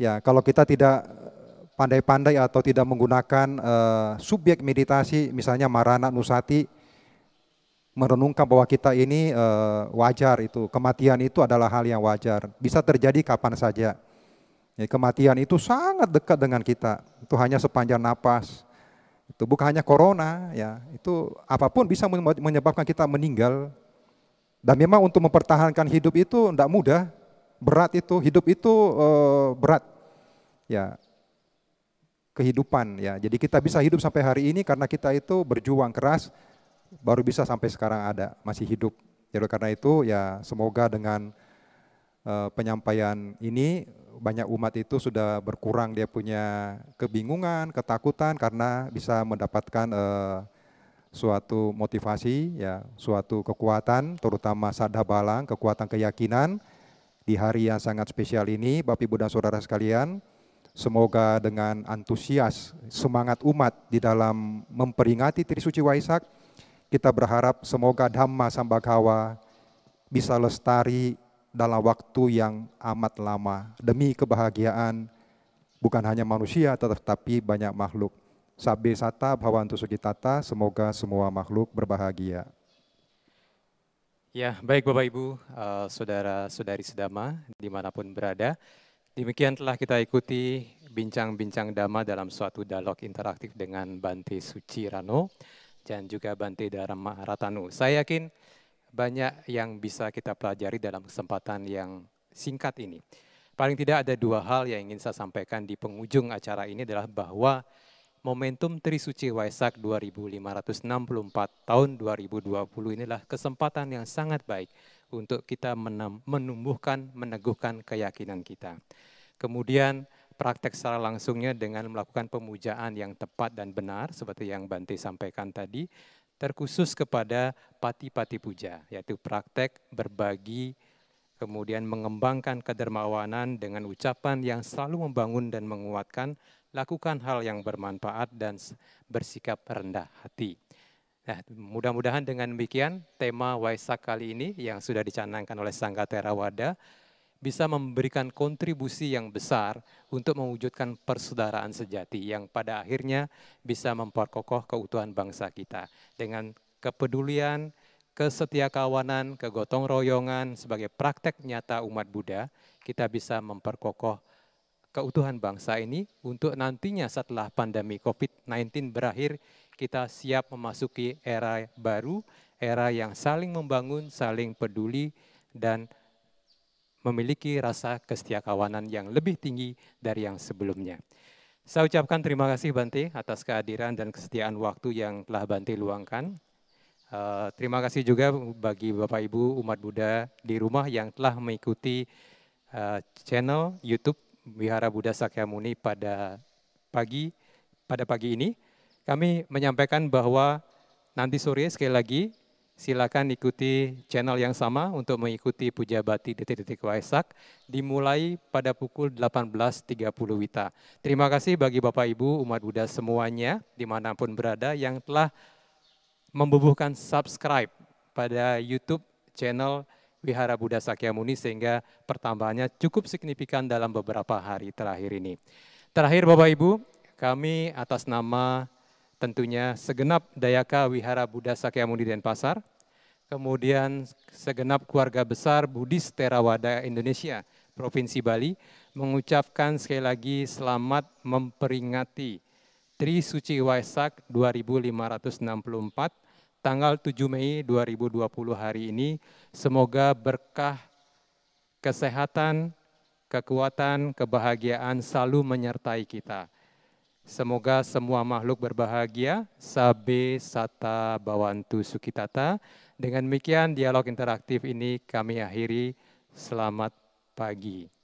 ya kalau kita tidak eh, pandai-pandai atau tidak menggunakan uh, subjek meditasi misalnya Marana Nusati merenungkan bahwa kita ini e, wajar itu, kematian itu adalah hal yang wajar, bisa terjadi kapan saja. Ya, kematian itu sangat dekat dengan kita, itu hanya sepanjang napas. Itu bukan hanya corona, ya itu apapun bisa menyebabkan kita meninggal. Dan memang untuk mempertahankan hidup itu tidak mudah, berat itu, hidup itu e, berat. Ya, kehidupan ya. Jadi kita bisa hidup sampai hari ini karena kita itu berjuang keras baru bisa sampai sekarang ada, masih hidup. Jadi ya, karena itu ya semoga dengan uh, penyampaian ini banyak umat itu sudah berkurang dia punya kebingungan, ketakutan karena bisa mendapatkan uh, suatu motivasi, ya suatu kekuatan, terutama balang, kekuatan keyakinan di hari yang sangat spesial ini, Bapak Ibu dan Saudara sekalian. Semoga dengan antusias semangat umat di dalam memperingati Trisuci Waisak, kita berharap semoga Dhamma Sambhagawa bisa lestari dalam waktu yang amat lama demi kebahagiaan bukan hanya manusia tetapi banyak makhluk. sabe sata bhawantu sukitata, semoga semua makhluk berbahagia. Ya, baik Bapak Ibu, uh, eh, saudara-saudari sedama dimanapun berada. Demikian telah kita ikuti bincang-bincang dama dalam suatu dialog interaktif dengan Bante Suci Rano dan juga Bante Dharma Ratanu. Saya yakin banyak yang bisa kita pelajari dalam kesempatan yang singkat ini. Paling tidak ada dua hal yang ingin saya sampaikan di penghujung acara ini adalah bahwa momentum Trisuci Waisak 2564 tahun 2020 inilah kesempatan yang sangat baik untuk kita menumbuhkan, meneguhkan keyakinan kita. Kemudian praktek secara langsungnya dengan melakukan pemujaan yang tepat dan benar seperti yang Bante sampaikan tadi, terkhusus kepada pati-pati puja, yaitu praktek berbagi, kemudian mengembangkan kedermawanan dengan ucapan yang selalu membangun dan menguatkan, lakukan hal yang bermanfaat dan bersikap rendah hati. Nah, mudah-mudahan dengan demikian tema Waisak kali ini yang sudah dicanangkan oleh Sangga Terawada bisa memberikan kontribusi yang besar untuk mewujudkan persaudaraan sejati yang pada akhirnya bisa memperkokoh keutuhan bangsa kita dengan kepedulian, kesetiakawanan, kegotong royongan sebagai praktek nyata umat Buddha, kita bisa memperkokoh keutuhan bangsa ini untuk nantinya setelah pandemi COVID-19 berakhir, kita siap memasuki era baru, era yang saling membangun, saling peduli, dan memiliki rasa kesetiakawanan yang lebih tinggi dari yang sebelumnya. Saya ucapkan terima kasih Bante atas kehadiran dan kesetiaan waktu yang telah Bante luangkan. Uh, terima kasih juga bagi Bapak Ibu umat Buddha di rumah yang telah mengikuti uh, channel YouTube Wihara Buddha Sakyamuni pada pagi pada pagi ini. Kami menyampaikan bahwa nanti sore sekali lagi silakan ikuti channel yang sama untuk mengikuti Puja Bakti Detik-Detik Waisak dimulai pada pukul 18.30 Wita. Terima kasih bagi Bapak Ibu umat Buddha semuanya dimanapun berada yang telah membubuhkan subscribe pada YouTube channel Wihara Buddha Sakyamuni sehingga pertambahannya cukup signifikan dalam beberapa hari terakhir ini. Terakhir Bapak Ibu, kami atas nama tentunya segenap Dayaka Wihara Buddha Sakyamuni Denpasar, kemudian segenap keluarga besar Budhis Terawada Indonesia, Provinsi Bali, mengucapkan sekali lagi selamat memperingati Tri Suci Waisak 2564 tanggal 7 Mei 2020 hari ini. Semoga berkah kesehatan, kekuatan, kebahagiaan selalu menyertai kita. Semoga semua makhluk berbahagia, sabe sata bawantu sukitata. Dengan demikian dialog interaktif ini kami akhiri. Selamat pagi.